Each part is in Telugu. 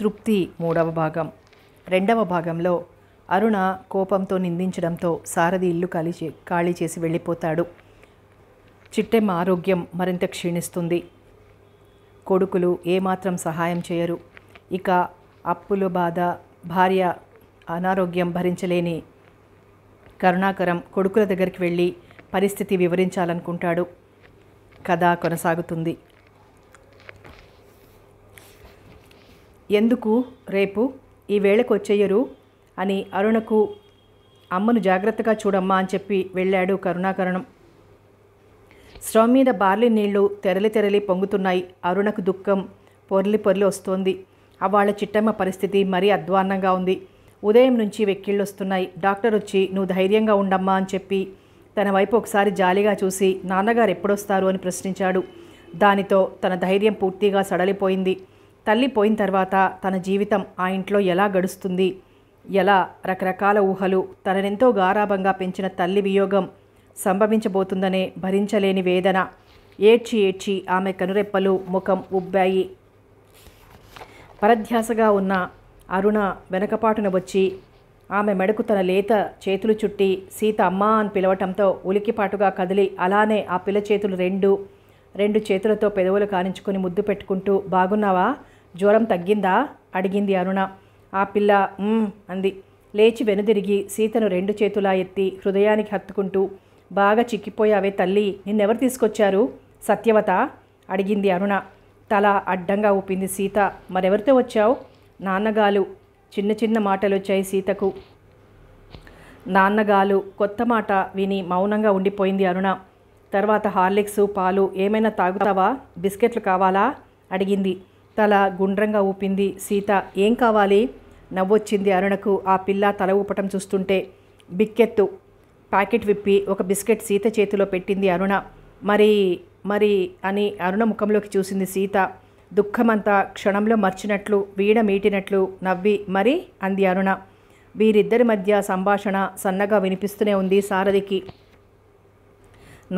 తృప్తి మూడవ భాగం రెండవ భాగంలో అరుణ కోపంతో నిందించడంతో సారథి ఇల్లు ఖాళీ చే ఖాళీ చేసి వెళ్ళిపోతాడు చిట్టెమ్మ ఆరోగ్యం మరింత క్షీణిస్తుంది కొడుకులు ఏమాత్రం సహాయం చేయరు ఇక అప్పుల బాధ భార్య అనారోగ్యం భరించలేని కరుణాకరం కొడుకుల దగ్గరికి వెళ్ళి పరిస్థితి వివరించాలనుకుంటాడు కథ కొనసాగుతుంది ఎందుకు రేపు ఈ వేళకు వచ్చేయరు అని అరుణకు అమ్మను జాగ్రత్తగా చూడమ్మా అని చెప్పి వెళ్ళాడు కరుణాకరణం స్టవ్ మీద బార్లీ నీళ్లు తెరలి తెరలి పొంగుతున్నాయి అరుణకు దుఃఖం పొర్లి పొర్లి వస్తోంది అవాళ్ళ చిట్టమ్మ పరిస్థితి మరీ అధ్వాన్నంగా ఉంది ఉదయం నుంచి వెక్కిళ్ళు వస్తున్నాయి డాక్టర్ వచ్చి నువ్వు ధైర్యంగా ఉండమ్మా అని చెప్పి తన వైపు ఒకసారి జాలిగా చూసి నాన్నగారు ఎప్పుడొస్తారు అని ప్రశ్నించాడు దానితో తన ధైర్యం పూర్తిగా సడలిపోయింది తల్లి పోయిన తర్వాత తన జీవితం ఆ ఇంట్లో ఎలా గడుస్తుంది ఎలా రకరకాల ఊహలు తననెంతో గారాభంగా పెంచిన తల్లి వియోగం సంభవించబోతుందనే భరించలేని వేదన ఏడ్చి ఏడ్చి ఆమె కనురెప్పలు ముఖం ఉబ్బాయి పరధ్యాసగా ఉన్న అరుణ వెనకపాటున వచ్చి ఆమె మెడకు తన లేత చేతులు చుట్టి సీత అమ్మా అని పిలవటంతో ఉలికిపాటుగా కదిలి అలానే ఆ పిల్ల చేతులు రెండు రెండు చేతులతో పెదవులు కానించుకొని ముద్దు పెట్టుకుంటూ బాగున్నావా జ్వరం తగ్గిందా అడిగింది అరుణ ఆ పిల్ల అంది లేచి వెనుదిరిగి సీతను రెండు చేతులా ఎత్తి హృదయానికి హత్తుకుంటూ బాగా చిక్కిపోయావే తల్లి నిన్నెవరు తీసుకొచ్చారు సత్యవత అడిగింది అరుణ తల అడ్డంగా ఊపింది సీత మరెవరితో వచ్చావు నాన్నగాలు చిన్న చిన్న మాటలు వచ్చాయి సీతకు నాన్నగాలు కొత్త మాట విని మౌనంగా ఉండిపోయింది అరుణ తర్వాత హార్లిక్స్ పాలు ఏమైనా తాగుతావా బిస్కెట్లు కావాలా అడిగింది తల గుండ్రంగా ఊపింది సీత ఏం కావాలి నవ్వొచ్చింది అరుణకు ఆ పిల్ల తల ఊపటం చూస్తుంటే బిక్కెత్తు ప్యాకెట్ విప్పి ఒక బిస్కెట్ సీత చేతిలో పెట్టింది అరుణ మరి మరి అని అరుణ ముఖంలోకి చూసింది సీత దుఃఖమంతా క్షణంలో మర్చినట్లు వీడ మీటినట్లు నవ్వి మరి అంది అరుణ వీరిద్దరి మధ్య సంభాషణ సన్నగా వినిపిస్తూనే ఉంది సారథికి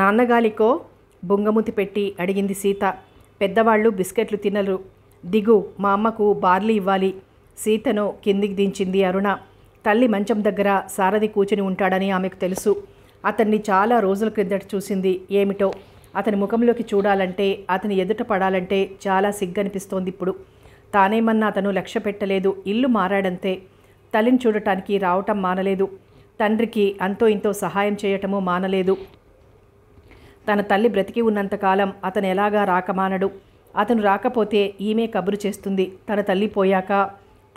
నాన్నగాలికో బొంగముతి పెట్టి అడిగింది సీత పెద్దవాళ్ళు బిస్కెట్లు తినరు దిగు మా అమ్మకు బార్లీ ఇవ్వాలి సీతను కిందికి దించింది అరుణ తల్లి మంచం దగ్గర సారథి కూర్చుని ఉంటాడని ఆమెకు తెలుసు అతన్ని చాలా రోజుల క్రిందట చూసింది ఏమిటో అతని ముఖంలోకి చూడాలంటే అతని ఎదుట పడాలంటే చాలా సిగ్గనిపిస్తోంది ఇప్పుడు తానేమన్నా అతను లక్ష్య పెట్టలేదు ఇల్లు మారాడంతే తల్లిని చూడటానికి రావటం మానలేదు తండ్రికి అంతో ఇంతో సహాయం చేయటము మానలేదు తన తల్లి బ్రతికి ఉన్నంతకాలం అతను ఎలాగా రాకమానడు అతను రాకపోతే ఈమె కబురు చేస్తుంది తన తల్లి పోయాక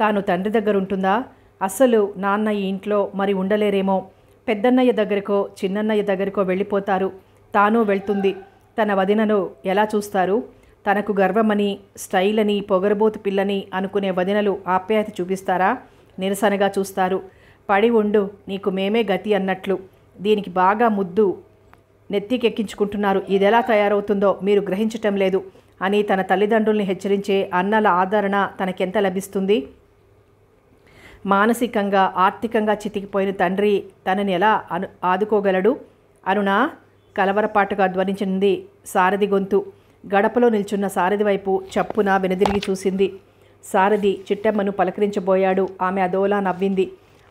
తాను తండ్రి దగ్గర ఉంటుందా అస్సలు నాన్న ఈ ఇంట్లో మరి ఉండలేరేమో పెద్దన్నయ్య దగ్గరకో చిన్నన్నయ్య దగ్గరకో వెళ్ళిపోతారు తాను వెళ్తుంది తన వదినను ఎలా చూస్తారు తనకు గర్వమని స్టైల్ అని పొగరబోతు పిల్లని అనుకునే వదినలు ఆప్యాయత చూపిస్తారా నిరసనగా చూస్తారు పడి ఉండు నీకు మేమే గతి అన్నట్లు దీనికి బాగా ముద్దు నెత్తికెక్కించుకుంటున్నారు ఇదెలా తయారవుతుందో మీరు గ్రహించటం లేదు అని తన తల్లిదండ్రుల్ని హెచ్చరించే అన్నల ఆదరణ తనకెంత లభిస్తుంది మానసికంగా ఆర్థికంగా చితికిపోయిన తండ్రి తనని ఎలా అను ఆదుకోగలడు అరుణ కలవరపాటుగా ధ్వనించింది సారథి గొంతు గడపలో నిల్చున్న సారథి వైపు చప్పున వెనుదిరిగి చూసింది సారథి చిట్టమ్మను పలకరించబోయాడు ఆమె అదోలా నవ్వింది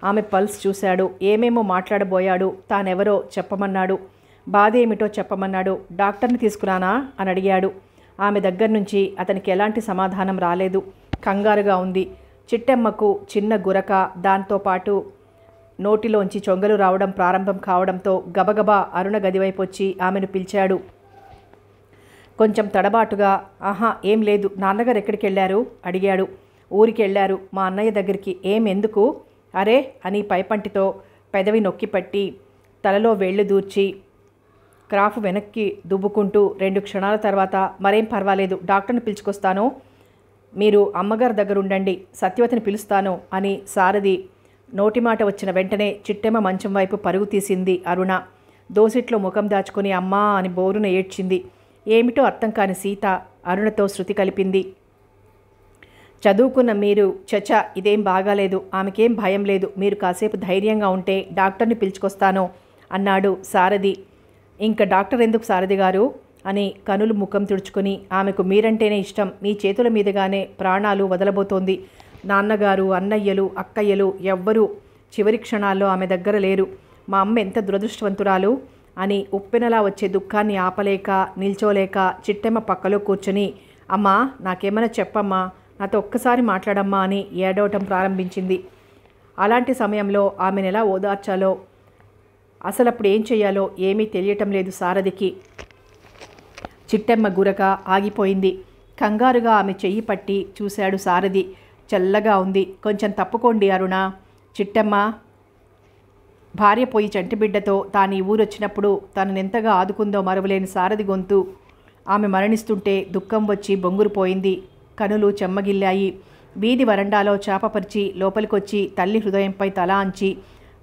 ఆమె పల్స్ చూశాడు ఏమేమో మాట్లాడబోయాడు తానెవరో చెప్పమన్నాడు బాధ ఏమిటో చెప్పమన్నాడు డాక్టర్ని తీసుకురానా అని అడిగాడు ఆమె దగ్గర నుంచి అతనికి ఎలాంటి సమాధానం రాలేదు కంగారుగా ఉంది చిట్టెమ్మకు చిన్న గురక దాంతోపాటు నోటిలోంచి చొంగలు రావడం ప్రారంభం కావడంతో గబగబా అరుణ గదివైపొచ్చి ఆమెను పిలిచాడు కొంచెం తడబాటుగా ఆహా ఏం లేదు నాన్నగారు ఎక్కడికి వెళ్ళారు అడిగాడు ఊరికి వెళ్ళారు మా అన్నయ్య దగ్గరికి ఏం ఎందుకు అరే అని పైపంటితో పెదవి నొక్కిపట్టి తలలో వేళ్ళు దూర్చి క్రాఫ్ వెనక్కి దుబ్బుకుంటూ రెండు క్షణాల తర్వాత మరేం పర్వాలేదు డాక్టర్ని పిలుచుకొస్తాను మీరు అమ్మగారి దగ్గర ఉండండి సత్యవతిని పిలుస్తాను అని సారథి నోటిమాట వచ్చిన వెంటనే చిట్టెమ్మ మంచం వైపు పరుగు తీసింది అరుణ దోసిట్లో ముఖం దాచుకుని అమ్మా అని బోరున ఏడ్చింది ఏమిటో అర్థం కాని సీత అరుణతో శృతి కలిపింది చదువుకున్న మీరు చచ ఇదేం బాగాలేదు ఆమెకేం భయం లేదు మీరు కాసేపు ధైర్యంగా ఉంటే డాక్టర్ని పిలుచుకొస్తాను అన్నాడు సారథి ఇంకా డాక్టర్ ఎందుకు సారథి గారు అని కనులు ముఖం తుడుచుకుని ఆమెకు మీరంటేనే ఇష్టం మీ చేతుల మీదుగానే ప్రాణాలు వదలబోతోంది నాన్నగారు అన్నయ్యలు అక్కయ్యలు ఎవ్వరూ చివరి క్షణాల్లో ఆమె దగ్గర లేరు మా అమ్మ ఎంత దురదృష్టవంతురాలు అని ఉప్పెనలా వచ్చే దుఃఖాన్ని ఆపలేక నిల్చోలేక చిట్టెమ్మ పక్కలో కూర్చొని అమ్మా నాకేమైనా చెప్పమ్మా నాతో ఒక్కసారి మాట్లాడమ్మా అని ఏడవటం ప్రారంభించింది అలాంటి సమయంలో ఆమెను ఎలా ఓదార్చాలో అసలు అప్పుడు ఏం చేయాలో ఏమీ తెలియటం లేదు సారథికి చిట్టెమ్మ గురక ఆగిపోయింది కంగారుగా ఆమె చెయ్యి పట్టి చూశాడు సారథి చల్లగా ఉంది కొంచెం తప్పుకోండి అరుణ చిట్టమ్మ భార్య పోయి చంటిబిడ్డతో తాను ఈ ఊరొచ్చినప్పుడు తననెంతగా ఆదుకుందో మరవలేని సారథి గొంతు ఆమె మరణిస్తుంటే దుఃఖం వచ్చి బొంగురుపోయింది కనులు చెమ్మగిల్లాయి వీధి వరండాలో చేపపరిచి లోపలికొచ్చి తల్లి హృదయంపై తలా అంచి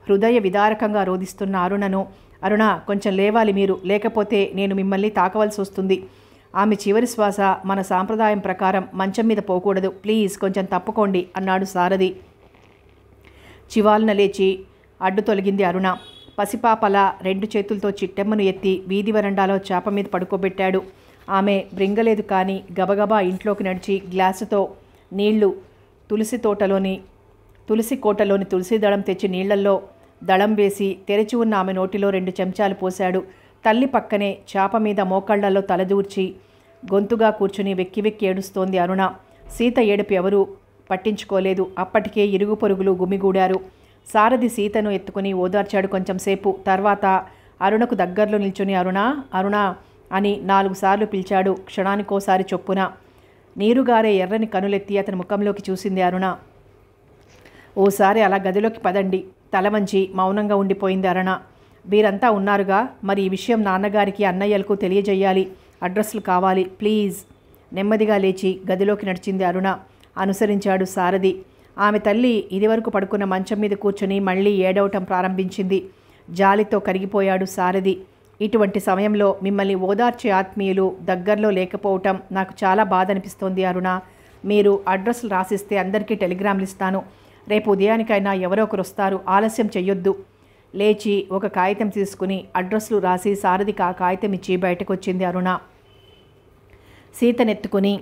హృదయ విదారకంగా రోధిస్తున్న అరుణను అరుణ కొంచెం లేవాలి మీరు లేకపోతే నేను మిమ్మల్ని తాకవలసి వస్తుంది ఆమె చివరి శ్వాస మన సాంప్రదాయం ప్రకారం మంచం మీద పోకూడదు ప్లీజ్ కొంచెం తప్పుకోండి అన్నాడు సారథి చివాలన లేచి అడ్డు తొలగింది అరుణ పసిపాపల రెండు చేతులతో చిట్టెమ్మను ఎత్తి వీధి వరండాలో చేప మీద పడుకోబెట్టాడు ఆమె బ్రింగలేదు కానీ గబగబా ఇంట్లోకి నడిచి గ్లాసుతో నీళ్లు తులసి తోటలోని తులసి కోటలోని తులసి దళం తెచ్చి నీళ్లల్లో దళం వేసి తెరచి ఉన్న ఆమె నోటిలో రెండు చెంచాలు పోశాడు తల్లి పక్కనే చాప మీద మోకాళ్లలో తలదూర్చి గొంతుగా కూర్చుని వెక్కి వెక్కి ఏడుస్తోంది అరుణ సీత ఏడుపు ఎవరూ పట్టించుకోలేదు అప్పటికే ఇరుగు పొరుగులు గుమిగూడారు సారథి సీతను ఎత్తుకుని ఓదార్చాడు కొంచెంసేపు తర్వాత అరుణకు దగ్గరలో నిల్చుని అరుణ అరుణ అని నాలుగు సార్లు పిలిచాడు క్షణానికోసారి చొప్పున నీరుగారే ఎర్రని కనులెత్తి అతని ముఖంలోకి చూసింది అరుణ ఓసారి అలా గదిలోకి పదండి తలవంచి మౌనంగా ఉండిపోయింది అరుణ వీరంతా ఉన్నారుగా మరి ఈ విషయం నాన్నగారికి అన్నయ్యలకు తెలియజేయాలి అడ్రస్లు కావాలి ప్లీజ్ నెమ్మదిగా లేచి గదిలోకి నడిచింది అరుణ అనుసరించాడు సారథి ఆమె తల్లి ఇదివరకు పడుకున్న మంచం మీద కూర్చొని మళ్ళీ ఏడవటం ప్రారంభించింది జాలితో కరిగిపోయాడు సారథి ఇటువంటి సమయంలో మిమ్మల్ని ఓదార్చే ఆత్మీయులు దగ్గరలో లేకపోవటం నాకు చాలా బాధ అనిపిస్తోంది అరుణ మీరు అడ్రస్లు రాసిస్తే అందరికీ టెలిగ్రామ్లు ఇస్తాను రేపు ఉదయానికైనా ఎవరో ఒకరు వస్తారు ఆలస్యం చెయ్యొద్దు లేచి ఒక కాగితం తీసుకుని అడ్రస్లు రాసి సారథికి ఆ కాగితం ఇచ్చి బయటకు వచ్చింది అరుణ సీతనెత్తుకుని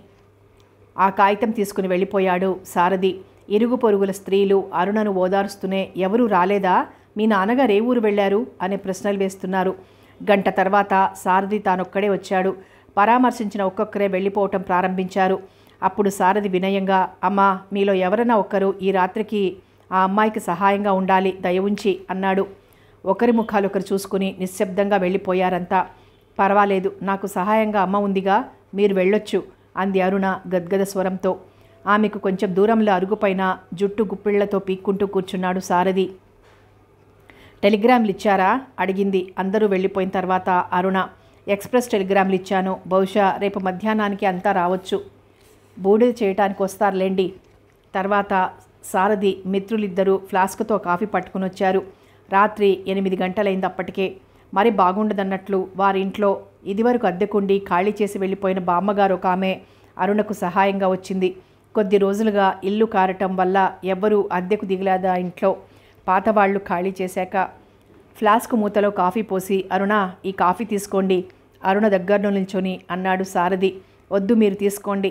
ఆ కాగితం తీసుకుని వెళ్ళిపోయాడు సారథి ఇరుగు పొరుగుల స్త్రీలు అరుణను ఓదారుస్తూనే ఎవరూ రాలేదా మీ నాన్నగారు ఏ ఊరు వెళ్ళారు అనే ప్రశ్నలు వేస్తున్నారు గంట తర్వాత సారథి తానొక్కడే వచ్చాడు పరామర్శించిన ఒక్కొక్కరే వెళ్ళిపోవటం ప్రారంభించారు అప్పుడు సారథి వినయంగా అమ్మా మీలో ఎవరైనా ఒక్కరు ఈ రాత్రికి ఆ అమ్మాయికి సహాయంగా ఉండాలి దయ ఉంచి అన్నాడు ఒకరి ముఖాలు ఒకరు చూసుకుని నిశ్శబ్దంగా వెళ్ళిపోయారంతా పర్వాలేదు నాకు సహాయంగా అమ్మ ఉందిగా మీరు వెళ్ళొచ్చు అంది అరుణ గద్గద స్వరంతో ఆమెకు కొంచెం దూరంలో అరుగుపైన జుట్టు గుప్పిళ్లతో పీక్కుంటూ కూర్చున్నాడు సారథి టెలిగ్రామ్లు ఇచ్చారా అడిగింది అందరూ వెళ్ళిపోయిన తర్వాత అరుణ ఎక్స్ప్రెస్ టెలిగ్రామ్లు ఇచ్చాను బహుశా రేపు మధ్యాహ్నానికి అంతా రావచ్చు బూడిద చేయటానికి వస్తారులేండి తర్వాత సారథి మిత్రులిద్దరూ ఫ్లాస్క్తో కాఫీ పట్టుకుని వచ్చారు రాత్రి ఎనిమిది గంటలైంది అప్పటికే మరి బాగుండదన్నట్లు వారింట్లో ఇదివరకు అద్దెకుండి ఖాళీ చేసి వెళ్ళిపోయిన బామ్మగారు ఒక ఆమె అరుణకు సహాయంగా వచ్చింది కొద్ది రోజులుగా ఇల్లు కారటం వల్ల ఎవ్వరూ అద్దెకు దిగలేదా ఇంట్లో పాతవాళ్లు ఖాళీ చేశాక ఫ్లాస్క్ మూతలో కాఫీ పోసి అరుణ ఈ కాఫీ తీసుకోండి అరుణ దగ్గర నిల్చొని అన్నాడు సారథి వద్దు మీరు తీసుకోండి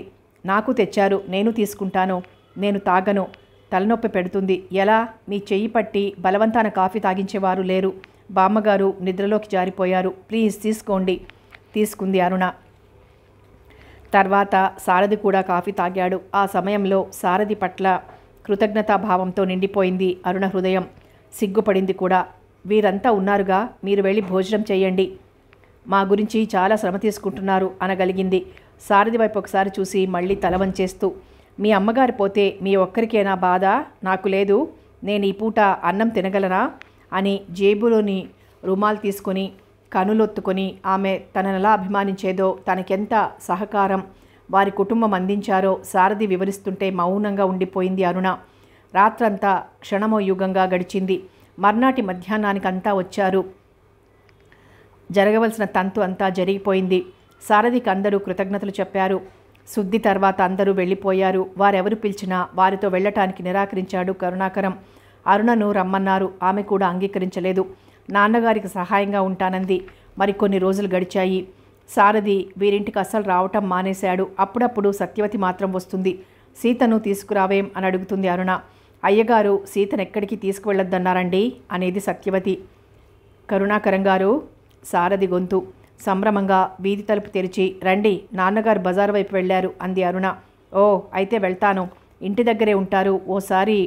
నాకు తెచ్చారు నేను తీసుకుంటాను నేను తాగను తలనొప్పి పెడుతుంది ఎలా మీ చెయ్యి పట్టి బలవంతాన కాఫీ తాగించేవారు లేరు బామ్మగారు నిద్రలోకి జారిపోయారు ప్లీజ్ తీసుకోండి తీసుకుంది అరుణ తర్వాత సారథి కూడా కాఫీ తాగాడు ఆ సమయంలో సారథి పట్ల కృతజ్ఞతాభావంతో నిండిపోయింది అరుణ హృదయం సిగ్గుపడింది కూడా వీరంతా ఉన్నారుగా మీరు వెళ్ళి భోజనం చేయండి మా గురించి చాలా శ్రమ తీసుకుంటున్నారు అనగలిగింది సారథి వైపు ఒకసారి చూసి మళ్ళీ తలవంచేస్తూ మీ అమ్మగారు పోతే మీ ఒక్కరికేనా బాధ నాకు లేదు నేను ఈ పూట అన్నం తినగలనా అని జేబులోని రుమాలు తీసుకుని కనులొత్తుకొని ఆమె ఎలా అభిమానించేదో తనకెంత సహకారం వారి కుటుంబం అందించారో సారథి వివరిస్తుంటే మౌనంగా ఉండిపోయింది అరుణ రాత్రంతా క్షణమో యుగంగా గడిచింది మర్నాటి మధ్యాహ్నానికంతా వచ్చారు జరగవలసిన తంతు అంతా జరిగిపోయింది సారథికి అందరూ కృతజ్ఞతలు చెప్పారు శుద్ధి తర్వాత అందరూ వెళ్ళిపోయారు వారెవరు పిలిచినా వారితో వెళ్ళటానికి నిరాకరించాడు కరుణాకరం అరుణను రమ్మన్నారు ఆమె కూడా అంగీకరించలేదు నాన్నగారికి సహాయంగా ఉంటానంది మరికొన్ని రోజులు గడిచాయి సారథి వీరింటికి అస్సలు రావటం మానేశాడు అప్పుడప్పుడు సత్యవతి మాత్రం వస్తుంది సీతను తీసుకురావేం అని అడుగుతుంది అరుణ అయ్యగారు సీతను ఎక్కడికి తీసుకువెళ్ళొద్దన్నారండి అనేది సత్యవతి కరుణాకరం గారు సారథి గొంతు సంభ్రమంగా వీధి తలుపు తెరిచి రండి నాన్నగారు బజార్ వైపు వెళ్ళారు అంది అరుణ ఓ అయితే వెళ్తాను ఇంటి దగ్గరే ఉంటారు ఓసారి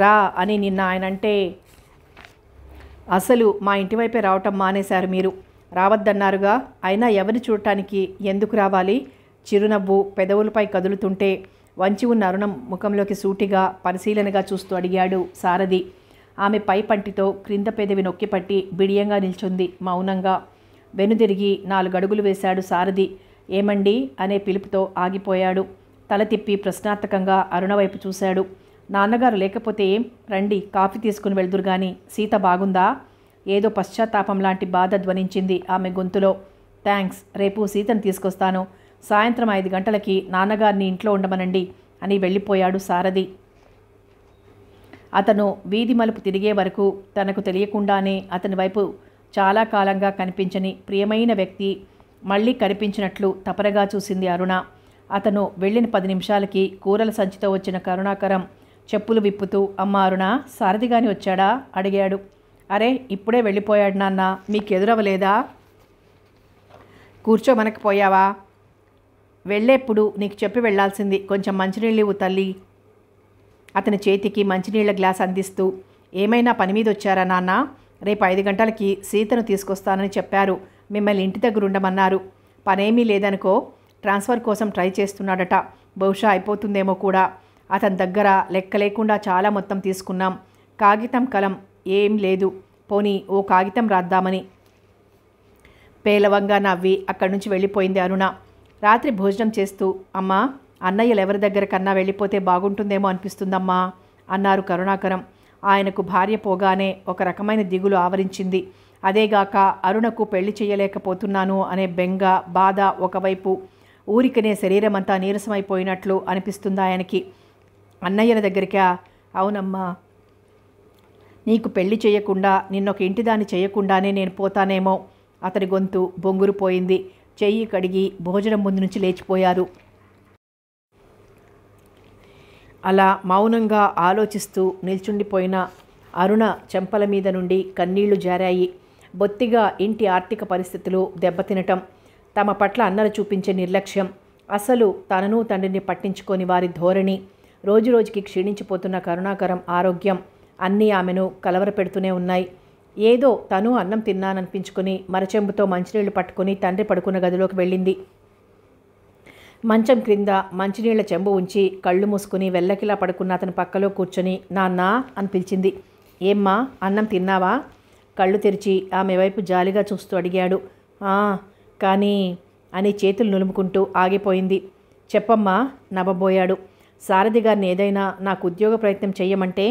రా అని నిన్న ఆయన అంటే అసలు మా ఇంటివైపే రావటం మానేశారు మీరు రావద్దన్నారుగా అయినా ఎవరిని చూడటానికి ఎందుకు రావాలి చిరునవ్వు పెదవులపై కదులుతుంటే వంచి ఉన్న అరుణం ముఖంలోకి సూటిగా పరిశీలనగా చూస్తూ అడిగాడు సారథి ఆమె పై పంటితో క్రింద పెదవి నొక్కిపట్టి బిడియంగా నిల్చుంది మౌనంగా వెనుదిరిగి నాలుగడుగులు వేశాడు సారథి ఏమండి అనే పిలుపుతో ఆగిపోయాడు తల తిప్పి ప్రశ్నార్థకంగా అరుణ వైపు చూశాడు నాన్నగారు లేకపోతే ఏం రండి కాఫీ తీసుకుని వెళ్దురు కానీ సీత బాగుందా ఏదో పశ్చాత్తాపం లాంటి బాధ ధ్వనించింది ఆమె గొంతులో థ్యాంక్స్ రేపు సీతను తీసుకొస్తాను సాయంత్రం ఐదు గంటలకి నాన్నగారిని ఇంట్లో ఉండమనండి అని వెళ్ళిపోయాడు సారథి అతను వీధి మలుపు తిరిగే వరకు తనకు తెలియకుండానే అతని వైపు చాలా కాలంగా కనిపించని ప్రియమైన వ్యక్తి మళ్ళీ కనిపించినట్లు తపరగా చూసింది అరుణ అతను వెళ్ళిన పది నిమిషాలకి కూరల సంచితో వచ్చిన కరుణాకరం చెప్పులు విప్పుతూ అమ్మ అరుణ సారథిగాని వచ్చాడా అడిగాడు అరే ఇప్పుడే వెళ్ళిపోయాడు నాన్న మీకు మనకి పోయావా వెళ్ళేప్పుడు నీకు చెప్పి వెళ్లాల్సింది కొంచెం మంచినీళ్ళు ఇవ్వు తల్లి అతని చేతికి మంచినీళ్ళ గ్లాస్ అందిస్తూ ఏమైనా పని మీద వచ్చారా నాన్న రేపు ఐదు గంటలకి సీతను తీసుకొస్తానని చెప్పారు మిమ్మల్ని ఇంటి దగ్గర ఉండమన్నారు పనేమీ లేదనుకో ట్రాన్స్ఫర్ కోసం ట్రై చేస్తున్నాడట బహుశా అయిపోతుందేమో కూడా అతని దగ్గర లెక్క లేకుండా చాలా మొత్తం తీసుకున్నాం కాగితం కలం ఏం లేదు పోనీ ఓ కాగితం రాద్దామని పేలవంగా నవ్వి అక్కడి నుంచి వెళ్ళిపోయింది అరుణ రాత్రి భోజనం చేస్తూ అమ్మా అన్నయ్యలు ఎవరి దగ్గర కన్నా వెళ్ళిపోతే బాగుంటుందేమో అనిపిస్తుందమ్మా అన్నారు కరుణాకరం ఆయనకు భార్య పోగానే ఒక రకమైన దిగులు ఆవరించింది అదేగాక అరుణకు పెళ్లి చేయలేకపోతున్నాను అనే బెంగ బాధ ఒకవైపు ఊరికనే శరీరమంతా నీరసమైపోయినట్లు అనిపిస్తుంది ఆయనకి అన్నయ్యల దగ్గరికా అవునమ్మా నీకు పెళ్లి చేయకుండా నిన్నొక ఇంటిదాన్ని చేయకుండానే నేను పోతానేమో అతడి గొంతు బొంగురుపోయింది చెయ్యి కడిగి భోజనం ముందు నుంచి లేచిపోయారు అలా మౌనంగా ఆలోచిస్తూ నిల్చుండిపోయిన అరుణ చెంపల మీద నుండి కన్నీళ్లు జారాయి బొత్తిగా ఇంటి ఆర్థిక పరిస్థితులు దెబ్బతినటం తమ పట్ల అన్నలు చూపించే నిర్లక్ష్యం అసలు తనను తండ్రిని పట్టించుకొని వారి ధోరణి రోజురోజుకి క్షీణించిపోతున్న కరుణాకరం ఆరోగ్యం అన్నీ ఆమెను కలవరపెడుతూనే ఉన్నాయి ఏదో తను అన్నం తిన్నాననిపించుకుని మరచెంబుతో మంచినీళ్లు పట్టుకుని తండ్రి పడుకున్న గదిలోకి వెళ్ళింది మంచం క్రింద మంచినీళ్ల చెంబు ఉంచి కళ్ళు మూసుకుని వెల్లకిలా పడుకున్న అతని పక్కలో కూర్చొని నాన్న అని పిలిచింది ఏమ్మా అన్నం తిన్నావా కళ్ళు తెరిచి ఆమె వైపు జాలిగా చూస్తూ అడిగాడు కానీ అని చేతులు నులుముకుంటూ ఆగిపోయింది చెప్పమ్మా నవ్వబోయాడు సారథి గారిని ఏదైనా నాకు ఉద్యోగ ప్రయత్నం చేయమంటే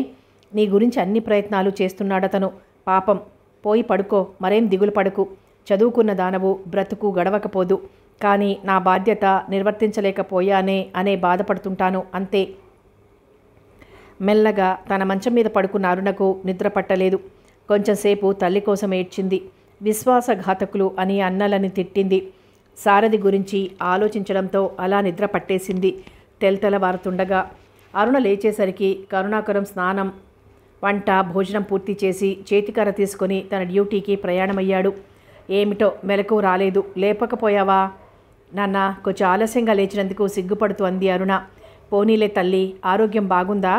నీ గురించి అన్ని ప్రయత్నాలు చేస్తున్నాడతను పాపం పోయి పడుకో మరేం దిగులు పడకు చదువుకున్న దానవు బ్రతుకు గడవకపోదు కానీ నా బాధ్యత నిర్వర్తించలేకపోయానే అనే బాధపడుతుంటాను అంతే మెల్లగా తన మంచం మీద పడుకున్న అరుణకు నిద్ర పట్టలేదు కొంచెంసేపు తల్లి కోసం ఏడ్చింది విశ్వాసఘాతకులు అని అన్నలని తిట్టింది సారథి గురించి ఆలోచించడంతో అలా నిద్ర పట్టేసింది తెల్తెలవారుతుండగా అరుణ లేచేసరికి కరుణాకరం స్నానం వంట భోజనం పూర్తి చేసి చేతికర తీసుకొని తన డ్యూటీకి ప్రయాణమయ్యాడు ఏమిటో మెలకు రాలేదు లేపకపోయావా నాన్న కొంచెం ఆలస్యంగా లేచినందుకు సిగ్గుపడుతూ అంది అరుణ పోనీలే తల్లి ఆరోగ్యం బాగుందా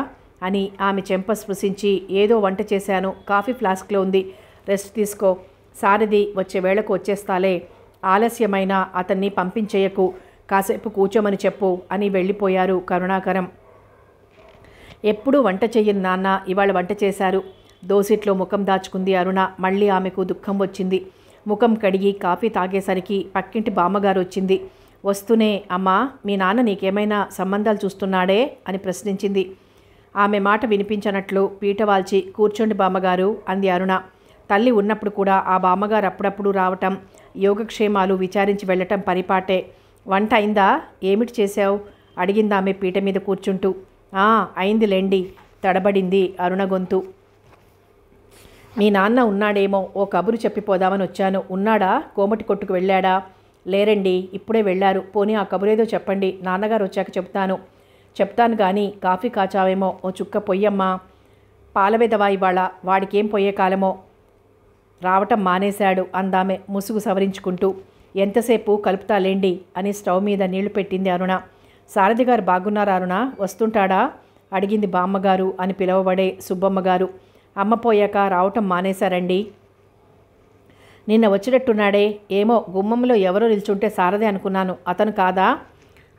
అని ఆమె చెంప స్పృశించి ఏదో వంట చేశాను కాఫీ ఫ్లాస్క్లో ఉంది రెస్ట్ తీసుకో సారథి వచ్చే వేళకు వచ్చేస్తాలే ఆలస్యమైన అతన్ని పంపించేయకు కాసేపు కూర్చోమని చెప్పు అని వెళ్ళిపోయారు కరుణాకరం ఎప్పుడూ వంట చెయ్యని నాన్న ఇవాళ వంట చేశారు దోసిట్లో ముఖం దాచుకుంది అరుణ మళ్ళీ ఆమెకు దుఃఖం వచ్చింది ముఖం కడిగి కాఫీ తాగేసరికి పక్కింటి బామ్మగారు వచ్చింది వస్తూనే అమ్మా మీ నాన్న నీకేమైనా సంబంధాలు చూస్తున్నాడే అని ప్రశ్నించింది ఆమె మాట వినిపించనట్లు పీట వాల్చి కూర్చోండి బామ్మగారు అంది అరుణ తల్లి ఉన్నప్పుడు కూడా ఆ బామ్మగారు అప్పుడప్పుడు రావటం యోగక్షేమాలు విచారించి వెళ్ళటం పరిపాటే వంట అయిందా ఏమిటి చేశావు అడిగిందామె పీట మీద కూర్చుంటూ అయింది లెండి తడబడింది అరుణ గొంతు మీ నాన్న ఉన్నాడేమో ఓ కబురు చెప్పిపోదామని వచ్చాను ఉన్నాడా కోమటి కొట్టుకు వెళ్ళాడా లేరండి ఇప్పుడే వెళ్ళారు పోనీ ఆ కబురేదో చెప్పండి నాన్నగారు వచ్చాక చెప్తాను చెప్తాను కానీ కాఫీ కాచావేమో ఓ చుక్క పొయ్యమ్మా పాలవెదవా ఇవాళ వాడికేం పొయ్యే కాలమో రావటం మానేశాడు అందామె ముసుగు సవరించుకుంటూ ఎంతసేపు కలుపుతాలేండి అని స్టవ్ మీద నీళ్లు పెట్టింది అరుణ సారథి గారు బాగున్నారా అరుణ వస్తుంటాడా అడిగింది బామ్మగారు అని పిలువబడే సుబ్బమ్మగారు అమ్మ పోయాక రావటం మానేశారండి నిన్న వచ్చినట్టున్నాడే ఏమో గుమ్మంలో ఎవరో నిల్చుంటే సారదే అనుకున్నాను అతను కాదా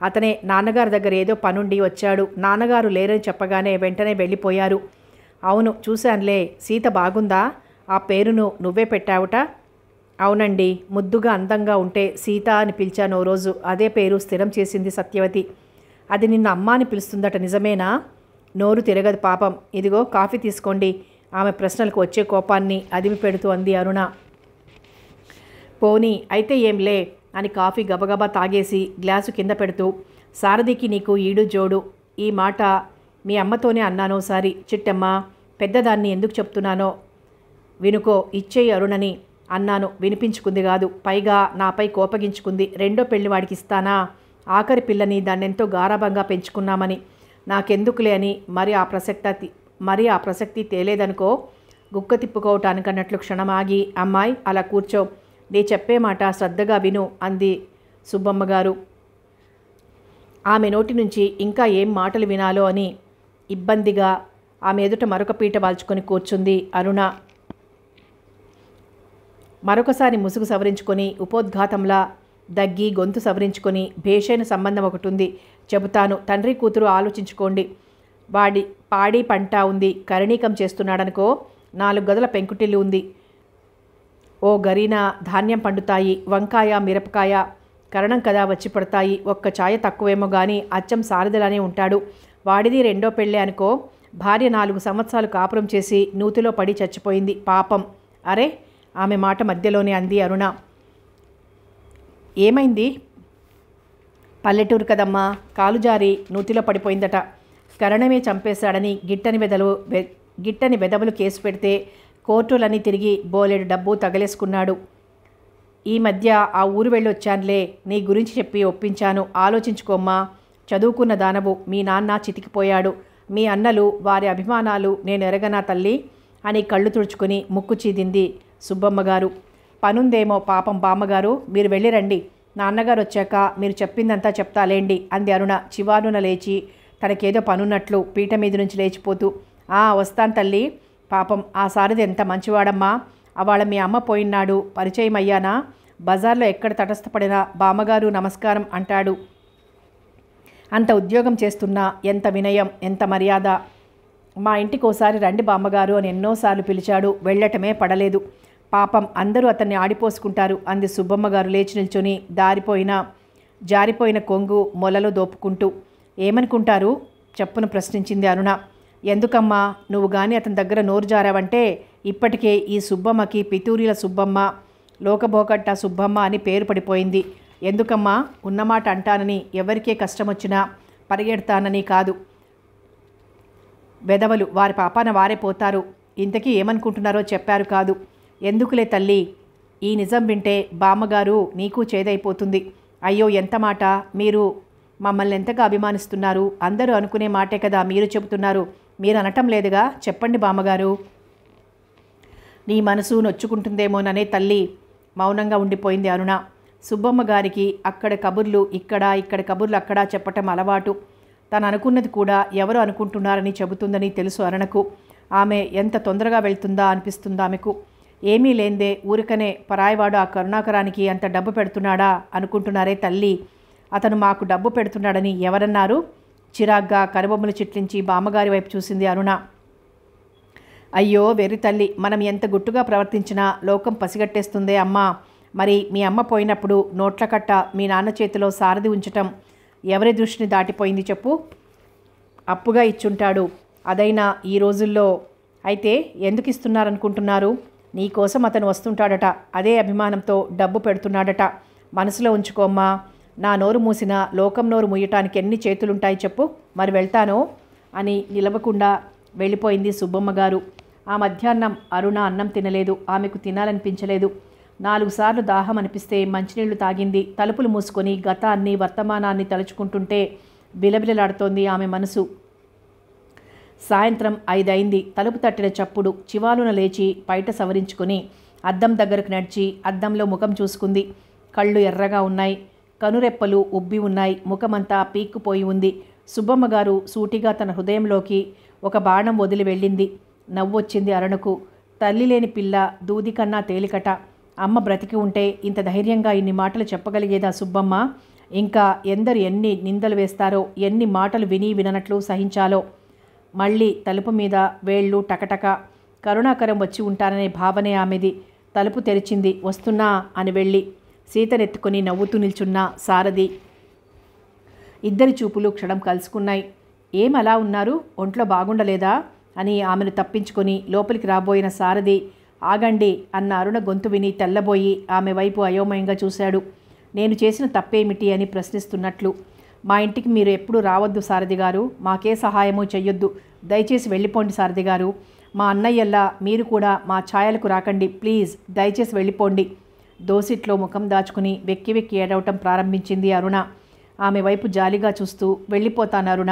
అతనే నాన్నగారి దగ్గర ఏదో పనుండి వచ్చాడు నాన్నగారు లేరని చెప్పగానే వెంటనే వెళ్ళిపోయారు అవును చూశానులే సీత బాగుందా ఆ పేరును నువ్వే పెట్టావుట అవునండి ముద్దుగా అందంగా ఉంటే సీత అని పిలిచాను ఓ రోజు అదే పేరు స్థిరం చేసింది సత్యవతి అది నిన్న అమ్మ అని పిలుస్తుందట నిజమేనా నోరు తిరగదు పాపం ఇదిగో కాఫీ తీసుకోండి ఆమె ప్రశ్నలకు వచ్చే కోపాన్ని అదిమి పెడుతూ అంది అరుణ పోనీ అయితే ఏంలే అని కాఫీ గబగబా తాగేసి గ్లాసు కింద పెడుతూ సారథికి నీకు ఈడు జోడు ఈ మాట మీ అమ్మతోనే అన్నాను సారి చిట్టమ్మ పెద్దదాన్ని ఎందుకు చెప్తున్నానో వినుకో ఇచ్చేయి అరుణని అన్నాను వినిపించుకుంది కాదు పైగా నాపై కోపగించుకుంది రెండో పెళ్లి వాడికి ఇస్తానా ఆఖరి పిల్లని దాన్నెంతో గారాభంగా పెంచుకున్నామని నాకెందుకులే అని మరి ఆ ప్రసక్త మరి ఆ ప్రసక్తి తేలేదనుకో గుక్క తిప్పుకోవటానికన్నట్లు క్షణమాగి అమ్మాయి అలా కూర్చో నీ చెప్పే మాట శ్రద్ధగా విను అంది సుబ్బమ్మగారు ఆమె నోటి నుంచి ఇంకా ఏం మాటలు వినాలో అని ఇబ్బందిగా ఆమె ఎదుట మరొక పీట వాల్చుకొని కూర్చుంది అరుణ మరొకసారి ముసుగు సవరించుకొని ఉపోద్ఘాతంలా దగ్గి గొంతు సవరించుకొని భేషైన సంబంధం ఒకటి ఉంది చెబుతాను తండ్రి కూతురు ఆలోచించుకోండి వాడి పాడి పంట ఉంది కరణీకం చేస్తున్నాడనుకో నాలుగు గదుల పెంకుటిల్లు ఉంది ఓ గరీనా ధాన్యం పండుతాయి వంకాయ మిరపకాయ కరణం కదా వచ్చి పడతాయి ఒక్క ఛాయ తక్కువేమో కానీ అచ్చం సారథిలానే ఉంటాడు వాడిది రెండో పెళ్ళే అనుకో భార్య నాలుగు సంవత్సరాలు కాపురం చేసి నూతిలో పడి చచ్చిపోయింది పాపం అరే ఆమె మాట మధ్యలోనే అంది అరుణ ఏమైంది పల్లెటూరు కదమ్మా కాలు జారి నూతిలో పడిపోయిందట కరణమే చంపేశాడని గిట్టని బెదలు గిట్టని బెదవులు కేసు పెడితే కోర్టులని తిరిగి బోలెడు డబ్బు తగలేసుకున్నాడు ఈ మధ్య ఆ ఊరు వెళ్ళొచ్చానులే నీ గురించి చెప్పి ఒప్పించాను ఆలోచించుకోమ్మా చదువుకున్న దానవు మీ నాన్న చితికిపోయాడు మీ అన్నలు వారి అభిమానాలు నేను ఎరగనా తల్లి అని కళ్ళు తుడుచుకుని ముక్కు చీదింది సుబ్బమ్మగారు పనుందేమో పాపం బామ్మగారు మీరు వెళ్ళిరండి నాన్నగారు వచ్చాక మీరు చెప్పిందంతా చెప్తాలేండి అంది అరుణ చివారున లేచి తనకేదో పనున్నట్లు పీఠ మీద నుంచి లేచిపోతూ ఆ వస్తాను తల్లి పాపం ఆ సారిది ఎంత మంచివాడమ్మా అవాళ మీ అమ్మ పోయినాడు పరిచయం అయ్యానా బజార్లో ఎక్కడ తటస్థపడినా బామ్మగారు నమస్కారం అంటాడు అంత ఉద్యోగం చేస్తున్నా ఎంత వినయం ఎంత మర్యాద మా ఇంటికోసారి రండి బామ్మగారు అని ఎన్నోసార్లు పిలిచాడు వెళ్ళటమే పడలేదు పాపం అందరూ అతన్ని ఆడిపోసుకుంటారు అంది సుబ్బమ్మగారు లేచి నిల్చొని దారిపోయిన జారిపోయిన కొంగు మొలలో దోపుకుంటూ ఏమనుకుంటారు చెప్పును ప్రశ్నించింది అరుణ ఎందుకమ్మా నువ్వు కానీ అతని దగ్గర నోరు జారావంటే ఇప్పటికే ఈ సుబ్బమ్మకి పితూరిల సుబ్బమ్మ లోకబోకట్ట సుబ్బమ్మ అని పేరు పడిపోయింది ఎందుకమ్మా ఉన్నమాట అంటానని ఎవరికే కష్టం వచ్చినా పరిగెడతానని కాదు వెదవలు వారి పాపాన వారే పోతారు ఇంతకీ ఏమనుకుంటున్నారో చెప్పారు కాదు ఎందుకులే తల్లి ఈ నిజం వింటే బామ్మగారు నీకు చేదైపోతుంది అయ్యో ఎంత మాట మీరు మమ్మల్ని ఎంతగా అభిమానిస్తున్నారు అందరూ అనుకునే మాటే కదా మీరు చెబుతున్నారు మీరు అనటం లేదుగా చెప్పండి బామ్మగారు నీ మనసు నొచ్చుకుంటుందేమోననే తల్లి మౌనంగా ఉండిపోయింది అరుణ సుబ్బమ్మ గారికి అక్కడ కబుర్లు ఇక్కడ ఇక్కడ కబుర్లు అక్కడ చెప్పటం అలవాటు తను అనుకున్నది కూడా ఎవరు అనుకుంటున్నారని చెబుతుందని తెలుసు అరుణకు ఆమె ఎంత తొందరగా వెళ్తుందా అనిపిస్తుందా ఆమెకు ఏమీ లేందే ఊరికనే పరాయవాడు ఆ కరుణాకరానికి అంత డబ్బు పెడుతున్నాడా అనుకుంటున్నారే తల్లి అతను మాకు డబ్బు పెడుతున్నాడని ఎవరన్నారు చిరాగ్గా కనుబొమ్మలు చిట్లించి బామ్మగారి వైపు చూసింది అరుణ అయ్యో వెర్రి తల్లి మనం ఎంత గుట్టుగా ప్రవర్తించినా లోకం పసిగట్టేస్తుందే అమ్మా మరి మీ అమ్మ పోయినప్పుడు నోట్ల కట్ట మీ నాన్న చేతిలో సారథి ఉంచటం ఎవరి దృష్టిని దాటిపోయింది చెప్పు అప్పుగా ఇచ్చుంటాడు అదైనా ఈ రోజుల్లో అయితే ఎందుకు ఇస్తున్నారనుకుంటున్నారు నీకోసం అతను వస్తుంటాడట అదే అభిమానంతో డబ్బు పెడుతున్నాడట మనసులో ఉంచుకోమ్మా నా నోరు మూసినా లోకం నోరు మూయటానికి ఎన్ని చేతులుంటాయి చెప్పు మరి వెళ్తానో అని నిలవకుండా వెళ్ళిపోయింది సుబ్బమ్మ గారు ఆ మధ్యాహ్నం అరుణ అన్నం తినలేదు ఆమెకు తినాలనిపించలేదు నాలుగు సార్లు దాహం అనిపిస్తే మంచినీళ్లు తాగింది తలుపులు మూసుకొని గతాన్ని వర్తమానాన్ని తలుచుకుంటుంటే బిలబిలలాడుతోంది ఆమె మనసు సాయంత్రం ఐదైంది తలుపు తట్టిన చప్పుడు చివాలున లేచి బయట సవరించుకొని అద్దం దగ్గరకు నడిచి అద్దంలో ముఖం చూసుకుంది కళ్ళు ఎర్రగా ఉన్నాయి కనురెప్పలు ఉబ్బి ఉన్నాయి ముఖమంతా పీక్కుపోయి ఉంది సుబ్బమ్మగారు సూటిగా తన హృదయంలోకి ఒక బాణం వదిలి వెళ్ళింది నవ్వొచ్చింది అరుణకు తల్లి లేని పిల్ల దూది కన్నా తేలికట అమ్మ బ్రతికి ఉంటే ఇంత ధైర్యంగా ఇన్ని మాటలు చెప్పగలిగేదా సుబ్బమ్మ ఇంకా ఎందరు ఎన్ని నిందలు వేస్తారో ఎన్ని మాటలు విని విననట్లు సహించాలో మళ్ళీ తలుపు మీద వేళ్ళు టకటక కరుణాకరం వచ్చి ఉంటారనే భావనే ఆమెది తలుపు తెరిచింది వస్తున్నా అని వెళ్ళి సీతనెత్తుకుని నవ్వుతూ నిల్చున్న సారథి ఇద్దరి చూపులు క్షణం కలుసుకున్నాయి ఏం అలా ఉన్నారు ఒంట్లో బాగుండలేదా అని ఆమెను తప్పించుకొని లోపలికి రాబోయిన సారథి ఆగండి అన్న అరుణ గొంతు విని తెల్లబోయి ఆమె వైపు అయోమయంగా చూశాడు నేను చేసిన తప్పేమిటి అని ప్రశ్నిస్తున్నట్లు మా ఇంటికి మీరు ఎప్పుడు రావద్దు సారథి గారు మాకే సహాయమో చెయ్యొద్దు దయచేసి వెళ్ళిపోండి సారథి గారు మా అన్నయ్యల్లా మీరు కూడా మా ఛాయలకు రాకండి ప్లీజ్ దయచేసి వెళ్ళిపోండి దోసిట్లో ముఖం దాచుకుని వెక్కి వెక్కి ఏడవటం ప్రారంభించింది అరుణ ఆమె వైపు జాలిగా చూస్తూ వెళ్ళిపోతాను అరుణ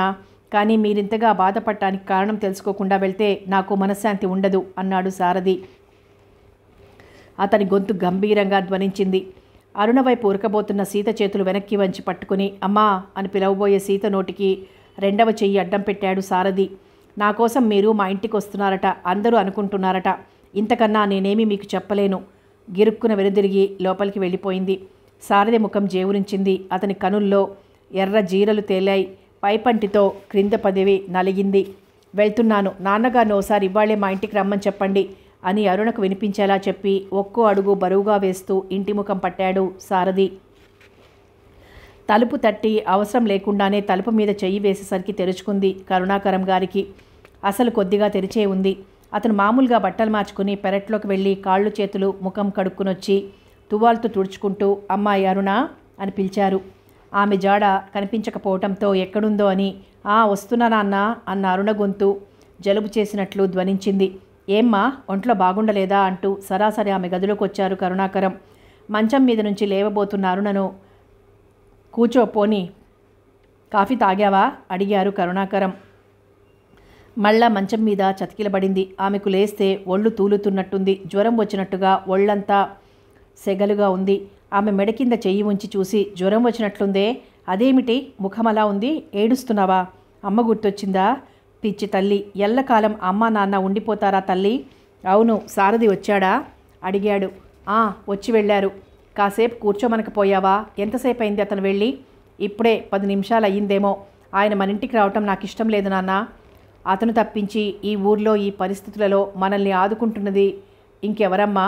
కానీ మీరింతగా బాధపడటానికి కారణం తెలుసుకోకుండా వెళ్తే నాకు మనశ్శాంతి ఉండదు అన్నాడు సారథి అతని గొంతు గంభీరంగా ధ్వనించింది అరుణ వైపు ఉరకబోతున్న సీత చేతులు వెనక్కి వంచి పట్టుకుని అమ్మా అని పిలవబోయే సీత నోటికి రెండవ చెయ్యి అడ్డం పెట్టాడు సారథి నా కోసం మీరు మా ఇంటికి వస్తున్నారట అందరూ అనుకుంటున్నారట ఇంతకన్నా నేనేమి మీకు చెప్పలేను గిరుక్కున వెనుదిరిగి లోపలికి వెళ్ళిపోయింది సారథి ముఖం జేవురించింది అతని కనుల్లో ఎర్ర జీరలు తేలాయి పైపంటితో క్రింద పదవి నలిగింది వెళ్తున్నాను నాన్నగారిని ఓసారి ఇవాళే మా ఇంటికి రమ్మని చెప్పండి అని అరుణకు వినిపించేలా చెప్పి ఒక్కో అడుగు బరువుగా వేస్తూ ఇంటి ముఖం పట్టాడు సారథి తలుపు తట్టి అవసరం లేకుండానే తలుపు మీద చెయ్యి వేసేసరికి తెరుచుకుంది కరుణాకరం గారికి అసలు కొద్దిగా తెరిచే ఉంది అతను మామూలుగా బట్టలు మార్చుకుని పెరట్లోకి వెళ్ళి కాళ్ళు చేతులు ముఖం కడుక్కునొచ్చి తువ్వాలతో తుడుచుకుంటూ అమ్మాయి అరుణ అని పిలిచారు ఆమె జాడ కనిపించకపోవటంతో ఎక్కడుందో అని ఆ వస్తున్నానా అన్న అన్న అరుణ గొంతు జలుబు చేసినట్లు ధ్వనించింది ఏమ్మా ఒంట్లో బాగుండలేదా అంటూ సరాసరి ఆమె గదిలోకి వచ్చారు కరుణాకరం మంచం మీద నుంచి లేవబోతున్న అరుణను కూచోపోని కాఫీ తాగావా అడిగారు కరుణాకరం మళ్ళా మంచం మీద చతికిలబడింది ఆమెకు లేస్తే ఒళ్ళు తూలుతున్నట్టుంది జ్వరం వచ్చినట్టుగా ఒళ్ళంతా సెగలుగా ఉంది ఆమె మెడ కింద చెయ్యి ఉంచి చూసి జ్వరం వచ్చినట్లుందే అదేమిటి ముఖం అలా ఉంది ఏడుస్తున్నావా అమ్మ గుర్తొచ్చిందా పిచ్చి తల్లి ఎల్లకాలం అమ్మ నాన్న ఉండిపోతారా తల్లి అవును సారథి వచ్చాడా అడిగాడు ఆ వచ్చి వెళ్ళారు కాసేపు కూర్చోమనకపోయావా ఎంతసేపు అయింది అతను వెళ్ళి ఇప్పుడే పది నిమిషాలు అయ్యిందేమో ఆయన మన ఇంటికి రావటం నాకు ఇష్టం లేదు నాన్న అతను తప్పించి ఈ ఊర్లో ఈ పరిస్థితులలో మనల్ని ఆదుకుంటున్నది ఇంకెవరమ్మా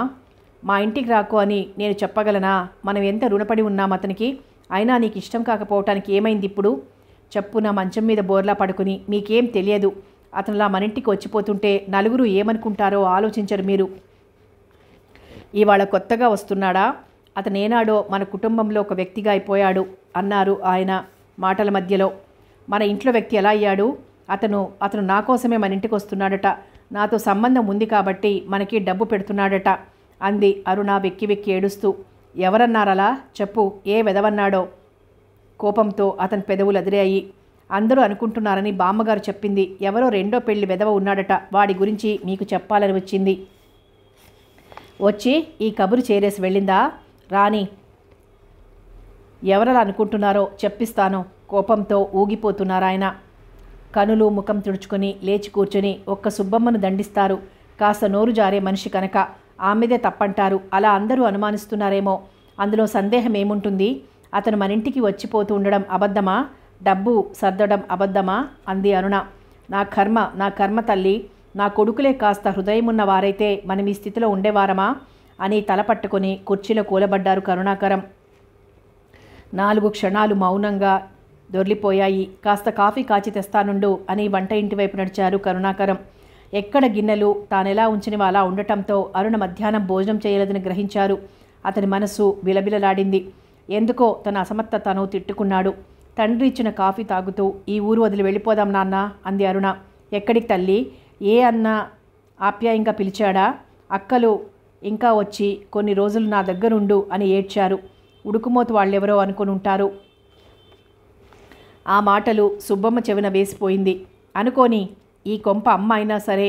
మా ఇంటికి రాకు అని నేను చెప్పగలనా మనం ఎంత రుణపడి ఉన్నాం అతనికి అయినా నీకు ఇష్టం కాకపోవటానికి ఏమైంది ఇప్పుడు చెప్పు నా మంచం మీద బోర్లా పడుకుని మీకేం తెలియదు అతనులా ఇంటికి వచ్చిపోతుంటే నలుగురు ఏమనుకుంటారో ఆలోచించరు మీరు ఇవాళ కొత్తగా వస్తున్నాడా అతనేనాడో మన కుటుంబంలో ఒక వ్యక్తిగా అయిపోయాడు అన్నారు ఆయన మాటల మధ్యలో మన ఇంట్లో వ్యక్తి ఎలా అయ్యాడు అతను అతను నా కోసమే మన ఇంటికి వస్తున్నాడట నాతో సంబంధం ఉంది కాబట్టి మనకి డబ్బు పెడుతున్నాడట అంది అరుణ వెక్కి వెక్కి ఏడుస్తూ ఎవరన్నారలా చెప్పు ఏ వెదవన్నాడో కోపంతో అతని పెదవులు అదిరాయి అందరూ అనుకుంటున్నారని బామ్మగారు చెప్పింది ఎవరో రెండో పెళ్లి వెదవ ఉన్నాడట వాడి గురించి మీకు చెప్పాలని వచ్చింది వచ్చి ఈ కబురు చేరేసి వెళ్ళిందా రాణి ఎవరలా అనుకుంటున్నారో చెప్పిస్తాను కోపంతో ఊగిపోతున్నారాయన కనులు ముఖం తుడుచుకుని లేచి కూర్చుని ఒక్క సుబ్బమ్మను దండిస్తారు కాస్త నోరు జారే మనిషి కనుక ఆమెదే తప్పంటారు అలా అందరూ అనుమానిస్తున్నారేమో అందులో సందేహం ఏముంటుంది అతను మనింటికి వచ్చిపోతూ ఉండడం అబద్ధమా డబ్బు సర్దడం అబద్ధమా అంది అరుణ నా కర్మ నా కర్మ తల్లి నా కొడుకులే కాస్త హృదయమున్న వారైతే మనం ఈ స్థితిలో ఉండేవారమా అని తలపట్టుకొని కుర్చీలో కూలబడ్డారు కరుణాకరం నాలుగు క్షణాలు మౌనంగా దొర్లిపోయాయి కాస్త కాఫీ కాచి తెస్తానుండు అని వంట ఇంటి వైపు నడిచారు కరుణాకరం ఎక్కడ గిన్నెలు తానెలా ఉంచినవి అలా ఉండటంతో అరుణ మధ్యాహ్నం భోజనం చేయలేదని గ్రహించారు అతని మనసు విలబిలలాడింది ఎందుకో తన అసమర్థ తను తిట్టుకున్నాడు తండ్రి ఇచ్చిన కాఫీ తాగుతూ ఈ ఊరు వదిలి వెళ్ళిపోదాం నాన్న అంది అరుణ ఎక్కడికి తల్లి ఏ అన్న ఆప్యాయంగా పిలిచాడా అక్కలు ఇంకా వచ్చి కొన్ని రోజులు నా దగ్గరుండు అని ఏడ్చారు ఉడుకుమోతు వాళ్ళెవరో అనుకుని ఉంటారు ఆ మాటలు సుబ్బమ్మ చెవిన వేసిపోయింది అనుకోని ఈ కొంప అమ్మ అయినా సరే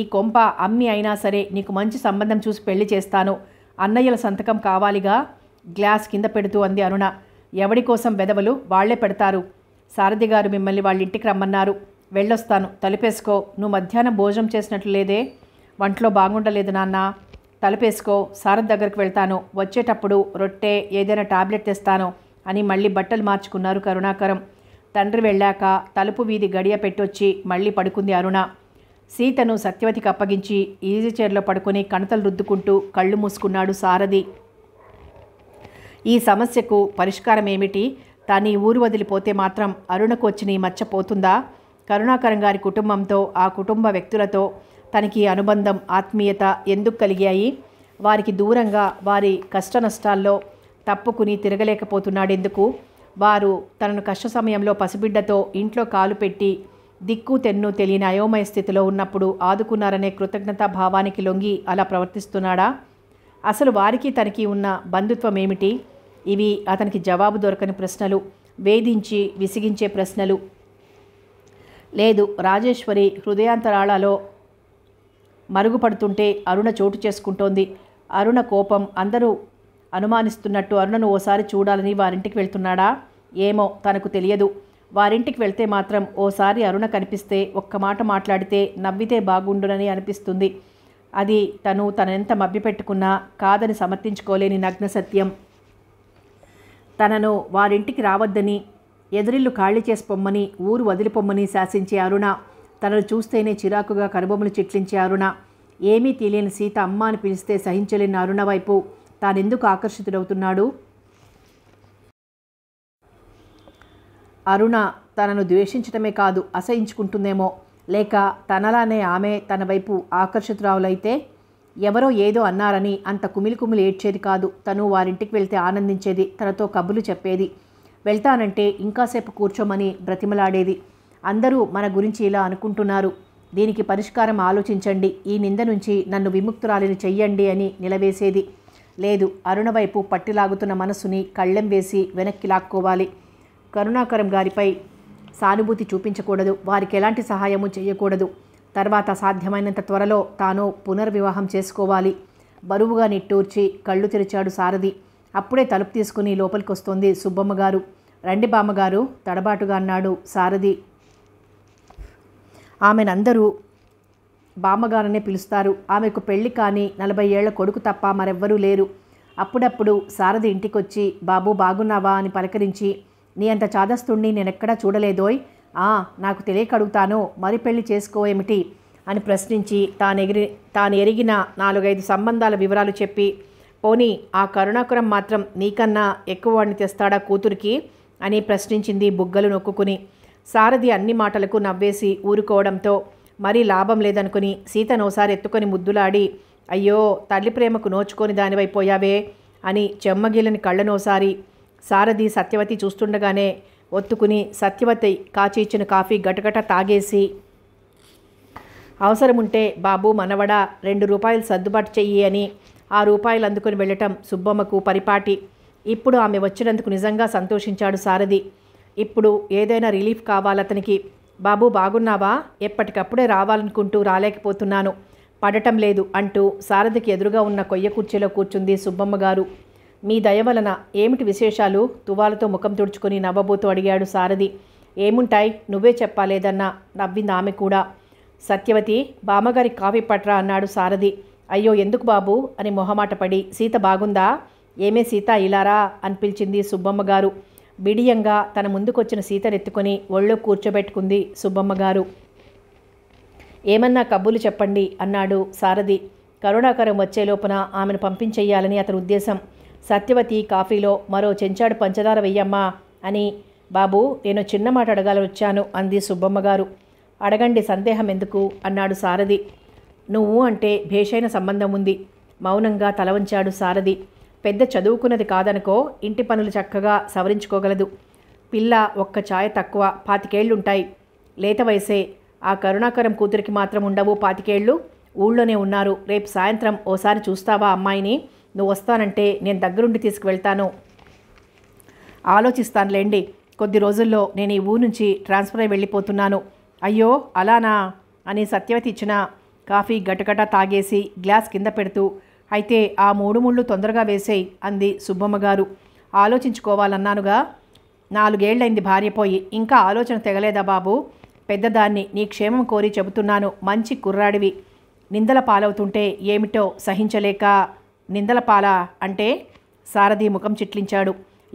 ఈ కొంప అమ్మి అయినా సరే నీకు మంచి సంబంధం చూసి పెళ్లి చేస్తాను అన్నయ్యల సంతకం కావాలిగా గ్లాస్ కింద పెడుతూ అంది అరుణ ఎవడి కోసం వెదవలు వాళ్లే పెడతారు సారథి గారు మిమ్మల్ని వాళ్ళ ఇంటికి రమ్మన్నారు వెళ్ళొస్తాను తలుపేసుకో నువ్వు మధ్యాహ్నం భోజనం చేసినట్లు లేదే వంటలో బాగుండలేదు నాన్న తలపేసుకో సారథి దగ్గరికి వెళ్తాను వచ్చేటప్పుడు రొట్టె ఏదైనా టాబ్లెట్ తెస్తాను అని మళ్ళీ బట్టలు మార్చుకున్నారు కరుణాకరం తండ్రి వెళ్ళాక తలుపు వీధి గడియ పెట్టొచ్చి మళ్ళీ పడుకుంది అరుణ సీతను సత్యవతికి అప్పగించి ఈజీ చైర్లో పడుకుని కణతలు రుద్దుకుంటూ కళ్ళు మూసుకున్నాడు సారథి ఈ సమస్యకు పరిష్కారం ఏమిటి తాను ఈ ఊరు వదిలిపోతే మాత్రం అరుణకు వచ్చిన మచ్చపోతుందా కరుణాకరం గారి కుటుంబంతో ఆ కుటుంబ వ్యక్తులతో తనకి అనుబంధం ఆత్మీయత ఎందుకు కలిగాయి వారికి దూరంగా వారి కష్టనష్టాల్లో తప్పుకుని తిరగలేకపోతున్నాడెందుకు వారు తనను కష్ట సమయంలో పసిబిడ్డతో ఇంట్లో కాలు పెట్టి దిక్కు తెన్ను తెలియని అయోమయ స్థితిలో ఉన్నప్పుడు ఆదుకున్నారనే కృతజ్ఞతా భావానికి లొంగి అలా ప్రవర్తిస్తున్నాడా అసలు వారికి తనకి ఉన్న బంధుత్వం ఏమిటి ఇవి అతనికి జవాబు దొరకని ప్రశ్నలు వేధించి విసిగించే ప్రశ్నలు లేదు రాజేశ్వరి హృదయాంతరాళాలో మరుగుపడుతుంటే అరుణ చోటు చేసుకుంటోంది అరుణ కోపం అందరూ అనుమానిస్తున్నట్టు అరుణను ఓసారి చూడాలని వారింటికి వెళ్తున్నాడా ఏమో తనకు తెలియదు వారింటికి వెళ్తే మాత్రం ఓసారి అరుణ కనిపిస్తే ఒక్క మాట మాట్లాడితే నవ్వితే బాగుండునని అనిపిస్తుంది అది తను తనెంత మభ్యపెట్టుకున్నా కాదని సమర్థించుకోలేని నగ్న సత్యం తనను వారింటికి రావద్దని ఎదురిల్లు ఖాళీ చేసి పొమ్మని ఊరు వదిలిపొమ్మని శాసించే అరుణ తనను చూస్తేనే చిరాకుగా కనుబొమ్మలు చిట్లించే అరుణ ఏమీ తెలియని సీత అమ్మ అని పిలిస్తే సహించలేని అరుణ వైపు తానెందుకు ఆకర్షితుడవుతున్నాడు అరుణ తనను ద్వేషించటమే కాదు అసహించుకుంటుందేమో లేక తనలానే ఆమె తన వైపు ఆకర్షితురావులైతే ఎవరో ఏదో అన్నారని అంత కుమిలి కుమిలి ఏడ్చేది కాదు తను వారింటికి వెళ్తే ఆనందించేది తనతో కబులు చెప్పేది వెళ్తానంటే ఇంకాసేపు కూర్చోమని బ్రతిమలాడేది అందరూ మన గురించి ఇలా అనుకుంటున్నారు దీనికి పరిష్కారం ఆలోచించండి ఈ నింద నుంచి నన్ను విముక్తురాలిని చెయ్యండి అని నిలవేసేది లేదు అరుణ వైపు పట్టిలాగుతున్న మనసుని కళ్ళెం వేసి వెనక్కి లాక్కోవాలి కరుణాకరం గారిపై సానుభూతి చూపించకూడదు వారికి ఎలాంటి సహాయము చేయకూడదు తర్వాత సాధ్యమైనంత త్వరలో తాను పునర్వివాహం చేసుకోవాలి బరువుగా నిట్టూర్చి కళ్ళు తెరిచాడు సారథి అప్పుడే తలుపు తీసుకుని లోపలికి వస్తోంది సుబ్బమ్మగారు రండి బామ్మగారు తడబాటుగా అన్నాడు సారథి ఆమెనందరూ బామ్మగారనే పిలుస్తారు ఆమెకు పెళ్లి కానీ నలభై ఏళ్ల కొడుకు తప్ప మరెవ్వరూ లేరు అప్పుడప్పుడు సారథి ఇంటికొచ్చి బాబు బాగున్నావా అని పలకరించి నీ అంత చాదస్తుణ్ణి నేనెక్కడా చూడలేదోయ్ ఆ నాకు తెలియక అడుగుతాను మరి పెళ్లి ఏమిటి అని ప్రశ్నించి తానెగిరి తాను ఎరిగిన నాలుగైదు సంబంధాల వివరాలు చెప్పి పోనీ ఆ కరుణాకురం మాత్రం నీకన్నా ఎక్కువ వాడిని తెస్తాడా కూతురికి అని ప్రశ్నించింది బుగ్గలు నొక్కుని సారథి అన్ని మాటలకు నవ్వేసి ఊరుకోవడంతో మరీ లాభం లేదనుకుని సీతను ఒకసారి ఎత్తుకొని ముద్దులాడి అయ్యో తల్లి ప్రేమకు నోచుకొని దానివైపోయావే అని చెమ్మగిలని కళ్ళనోసారి సారథి సత్యవతి చూస్తుండగానే ఒత్తుకుని సత్యవతి కాచి ఇచ్చిన కాఫీ గటగట తాగేసి అవసరముంటే బాబు మనవడా రెండు రూపాయలు సర్దుబాటు చెయ్యి అని ఆ రూపాయలు అందుకుని వెళ్ళటం సుబ్బమ్మకు పరిపాటి ఇప్పుడు ఆమె వచ్చినందుకు నిజంగా సంతోషించాడు సారథి ఇప్పుడు ఏదైనా రిలీఫ్ కావాలతనికి బాబు బాగున్నావా ఎప్పటికప్పుడే రావాలనుకుంటూ రాలేకపోతున్నాను పడటం లేదు అంటూ సారథికి ఎదురుగా ఉన్న కొయ్య కుర్చీలో కూర్చుంది సుబ్బమ్మ గారు మీ దయ వలన ఏమిటి విశేషాలు తువాలతో ముఖం తుడుచుకుని నవ్వబోతూ అడిగాడు సారథి ఏముంటాయి నువ్వే చెప్పాలేదన్న నవ్వింది ఆమె కూడా సత్యవతి బామ్మగారి కాఫీ పట్రా అన్నాడు సారథి అయ్యో ఎందుకు బాబు అని మొహమాట పడి సీత బాగుందా ఏమే సీత ఇలారా అనిపించింది పిలిచింది సుబ్బమ్మ గారు బిడియంగా తన ముందుకొచ్చిన సీతనెత్తుకొని ఒళ్ళు కూర్చోబెట్టుకుంది సుబ్బమ్మగారు ఏమన్నా కబుర్లు చెప్పండి అన్నాడు సారథి కరుణాకరం వచ్చే లోపున ఆమెను పంపించేయాలని అతని ఉద్దేశం సత్యవతి కాఫీలో మరో చెంచాడు పంచదార వెయ్యమ్మా అని బాబు నేను చిన్న మాట అడగాలని వచ్చాను అంది సుబ్బమ్మగారు అడగండి సందేహం ఎందుకు అన్నాడు సారథి నువ్వు అంటే భేషైన సంబంధం ఉంది మౌనంగా తలవంచాడు సారథి పెద్ద చదువుకున్నది కాదనుకో ఇంటి పనులు చక్కగా సవరించుకోగలదు పిల్ల ఒక్క ఛాయ తక్కువ పాతికేళ్లుంటాయి లేత వయసే ఆ కరుణాకరం కూతురికి మాత్రం ఉండవు పాతికేళ్ళు ఊళ్ళోనే ఉన్నారు రేపు సాయంత్రం ఓసారి చూస్తావా అమ్మాయిని నువ్వు వస్తానంటే నేను దగ్గరుండి తీసుకువెళ్తాను ఆలోచిస్తానులేండి కొద్ది రోజుల్లో నేను ఈ ఊరు నుంచి ట్రాన్స్ఫర్ అయి వెళ్ళిపోతున్నాను అయ్యో అలానా అని సత్యవతి ఇచ్చిన కాఫీ గటగట తాగేసి గ్లాస్ కింద పెడుతూ అయితే ఆ మూడు ముళ్ళు తొందరగా వేసేయి అంది సుబ్బమ్మగారు ఆలోచించుకోవాలన్నానుగా నాలుగేళ్లైంది భార్యపోయి ఇంకా ఆలోచన తెగలేదా బాబు పెద్దదాన్ని నీ క్షేమం కోరి చెబుతున్నాను మంచి కుర్రాడివి నిందల పాలవుతుంటే ఏమిటో సహించలేక నిందల పాల అంటే సారథి ముఖం చిట్లించాడు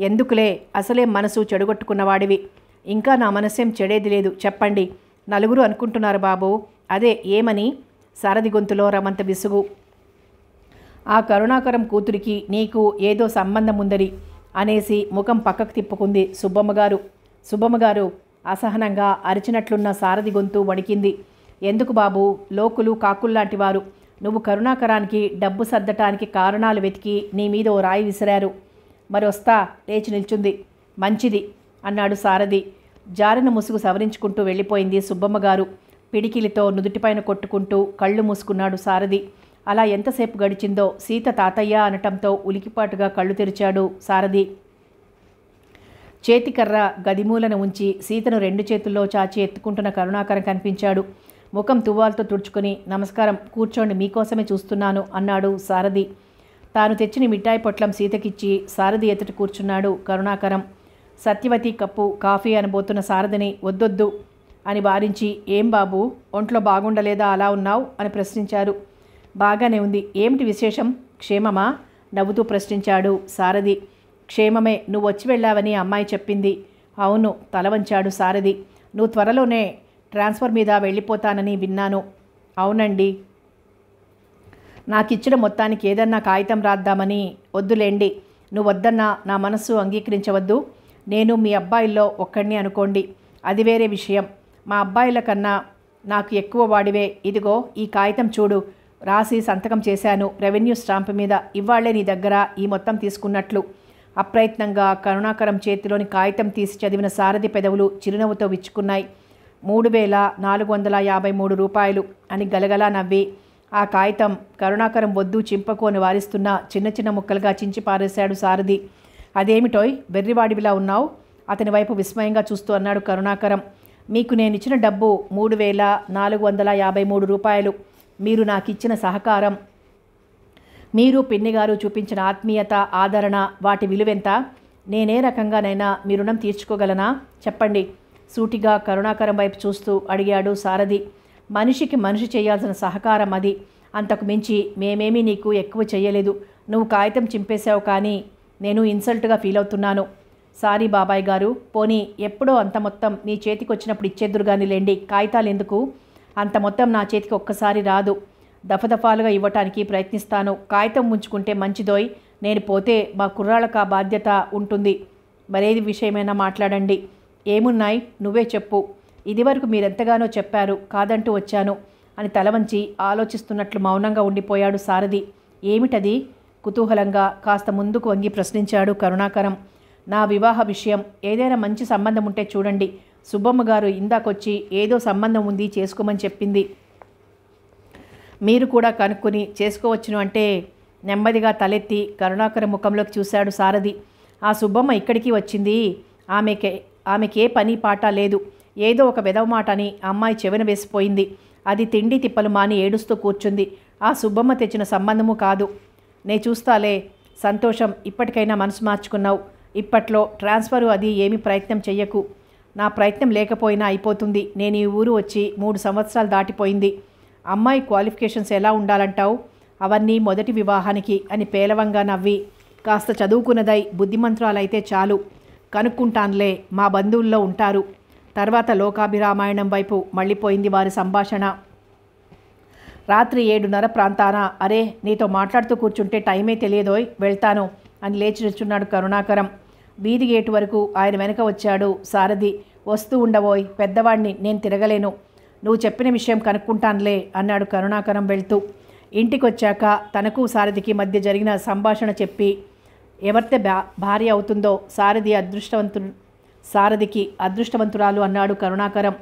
ఎందుకులే అసలే మనసు చెడుగొట్టుకున్నవాడివి ఇంకా నా మనస్యం చెడేది లేదు చెప్పండి నలుగురు అనుకుంటున్నారు బాబు అదే ఏమని సారథి గొంతులో రమంత విసుగు ఆ కరుణాకరం కూతురికి నీకు ఏదో సంబంధం ఉందని అనేసి ముఖం పక్కకు తిప్పుకుంది సుబ్బమ్మగారు సుబ్బమ్మగారు అసహనంగా అరిచినట్లున్న సారథి గొంతు వణికింది ఎందుకు బాబు లోకులు కాకుల్లాంటి వారు నువ్వు కరుణాకరానికి డబ్బు సర్దటానికి కారణాలు వెతికి నీ మీద ఓ రాయి విసిరారు మరొస్తా లేచి నిల్చుంది మంచిది అన్నాడు సారథి జారిన ముసుగు సవరించుకుంటూ వెళ్ళిపోయింది సుబ్బమ్మగారు పిడికిలితో నుదుటిపైన కొట్టుకుంటూ కళ్ళు మూసుకున్నాడు సారథి అలా ఎంతసేపు గడిచిందో సీత తాతయ్య అనటంతో ఉలికిపాటుగా కళ్ళు తెరిచాడు సారథి చేతికర్ర గదిమూలన ఉంచి సీతను రెండు చేతుల్లో చాచి ఎత్తుకుంటున్న కరుణాకరం కనిపించాడు ముఖం తువ్వాలతో తుడుచుకుని నమస్కారం కూర్చోండి మీకోసమే చూస్తున్నాను అన్నాడు సారథి తాను తెచ్చిన మిఠాయి పొట్లం సీతకిచ్చి సారథి ఎదుట కూర్చున్నాడు కరుణాకరం సత్యవతి కప్పు కాఫీ అనబోతున్న సారథిని వద్దొద్దు అని వారించి ఏం బాబు ఒంట్లో బాగుండలేదా అలా ఉన్నావు అని ప్రశ్నించారు బాగానే ఉంది ఏమిటి విశేషం క్షేమమా నవ్వుతూ ప్రశ్నించాడు సారథి క్షేమమే నువ్వు వచ్చి వెళ్ళావని అమ్మాయి చెప్పింది అవును తల వంచాడు సారథి నువ్వు త్వరలోనే ట్రాన్స్ఫర్ మీద వెళ్ళిపోతానని విన్నాను అవునండి నాకు ఇచ్చిన మొత్తానికి ఏదన్నా కాగితం రాద్దామని వద్దులేండి నువ్వు వద్దన్నా నా మనస్సు అంగీకరించవద్దు నేను మీ అబ్బాయిల్లో ఒక్కడిని అనుకోండి అది వేరే విషయం మా అబ్బాయిల కన్నా నాకు ఎక్కువ వాడివే ఇదిగో ఈ కాగితం చూడు రాసి సంతకం చేశాను రెవెన్యూ స్టాంప్ మీద ఇవాళ్లే నీ దగ్గర ఈ మొత్తం తీసుకున్నట్లు అప్రయత్నంగా కరుణాకరం చేతిలోని కాగితం తీసి చదివిన సారథి పెదవులు చిరునవ్వుతో విచ్చుకున్నాయి మూడు వేల నాలుగు వందల యాభై మూడు రూపాయలు అని గలగలా నవ్వి ఆ కాగితం కరుణాకరం వద్దు చింపకు అని వారిస్తున్న చిన్న చిన్న ముక్కలుగా చించి పారేశాడు సారథి అదేమిటోయ్ వెర్రివాడివిలా ఉన్నావు అతని వైపు విస్మయంగా చూస్తూ అన్నాడు కరుణాకరం మీకు నేనిచ్చిన డబ్బు మూడు వేల నాలుగు వందల యాభై మూడు రూపాయలు మీరు నాకు ఇచ్చిన సహకారం మీరు పిన్ని గారు చూపించిన ఆత్మీయత ఆదరణ వాటి విలువెంత నేనే రకంగానైనా మీ రుణం తీర్చుకోగలనా చెప్పండి సూటిగా కరుణాకరం వైపు చూస్తూ అడిగాడు సారథి మనిషికి మనిషి చేయాల్సిన సహకారం అది అంతకు మించి మేమేమీ నీకు ఎక్కువ చేయలేదు నువ్వు కాగితం చింపేశావు కానీ నేను ఇన్సల్ట్గా ఫీల్ అవుతున్నాను సారీ బాబాయ్ గారు పోనీ ఎప్పుడో అంత మొత్తం నీ చేతికొచ్చినప్పుడు ఇచ్చేద్దురు కానీ లేండి కాగితాలు ఎందుకు అంత మొత్తం నా చేతికి ఒక్కసారి రాదు దఫదఫాలుగా ఇవ్వటానికి ప్రయత్నిస్తాను కాగితం ఉంచుకుంటే మంచిదోయ్ నేను పోతే మా కుర్రాళ్ళకు ఆ బాధ్యత ఉంటుంది మరేది విషయమైనా మాట్లాడండి ఏమున్నాయి నువ్వే చెప్పు ఇదివరకు మీరెంతగానో చెప్పారు కాదంటూ వచ్చాను అని తలవంచి ఆలోచిస్తున్నట్లు మౌనంగా ఉండిపోయాడు సారథి ఏమిటది కుతూహలంగా కాస్త ముందుకు వంగి ప్రశ్నించాడు కరుణాకరం నా వివాహ విషయం ఏదైనా మంచి సంబంధం ఉంటే చూడండి సుబ్బమ్మ గారు ఇందాకొచ్చి ఏదో సంబంధం ఉంది చేసుకోమని చెప్పింది మీరు కూడా కనుక్కొని చేసుకోవచ్చును అంటే నెమ్మదిగా తలెత్తి కరుణాకర ముఖంలోకి చూశాడు సారథి ఆ సుబ్బమ్మ ఇక్కడికి వచ్చింది ఆమెకే ఆమెకే పని పాట లేదు ఏదో ఒక విధవ మాట అని అమ్మాయి చెవిన వేసిపోయింది అది తిండి తిప్పలు మాని ఏడుస్తూ కూర్చుంది ఆ సుబ్బమ్మ తెచ్చిన సంబంధము కాదు నే చూస్తాలే సంతోషం ఇప్పటికైనా మనసు మార్చుకున్నావు ఇప్పట్లో ట్రాన్స్ఫరు అది ఏమి ప్రయత్నం చెయ్యకు నా ప్రయత్నం లేకపోయినా అయిపోతుంది నేను ఈ ఊరు వచ్చి మూడు సంవత్సరాలు దాటిపోయింది అమ్మాయి క్వాలిఫికేషన్స్ ఎలా ఉండాలంటావు అవన్నీ మొదటి వివాహానికి అని పేలవంగా నవ్వి కాస్త చదువుకున్నదై బుద్ధిమంత్రాలైతే చాలు కనుక్కుంటానులే మా బంధువుల్లో ఉంటారు తర్వాత లోకాభిరామాయణం వైపు మళ్ళీపోయింది వారి సంభాషణ రాత్రి ఏడున్నర ప్రాంతాన అరే నీతో మాట్లాడుతూ కూర్చుంటే టైమే తెలియదోయ్ వెళ్తాను అని లేచి నిల్చున్నాడు కరుణాకరం వీధి గేటు వరకు ఆయన వెనక వచ్చాడు సారథి వస్తూ ఉండబోయ్ పెద్దవాణ్ణి నేను తిరగలేను నువ్వు చెప్పిన విషయం కనుక్కుంటానులే అన్నాడు కరుణాకరం వెళ్తూ ఇంటికొచ్చాక తనకు సారథికి మధ్య జరిగిన సంభాషణ చెప్పి ఎవరితే భార్య అవుతుందో సారథి అదృష్టవంతు సారథికి అదృష్టవంతురాలు అన్నాడు కరుణాకరం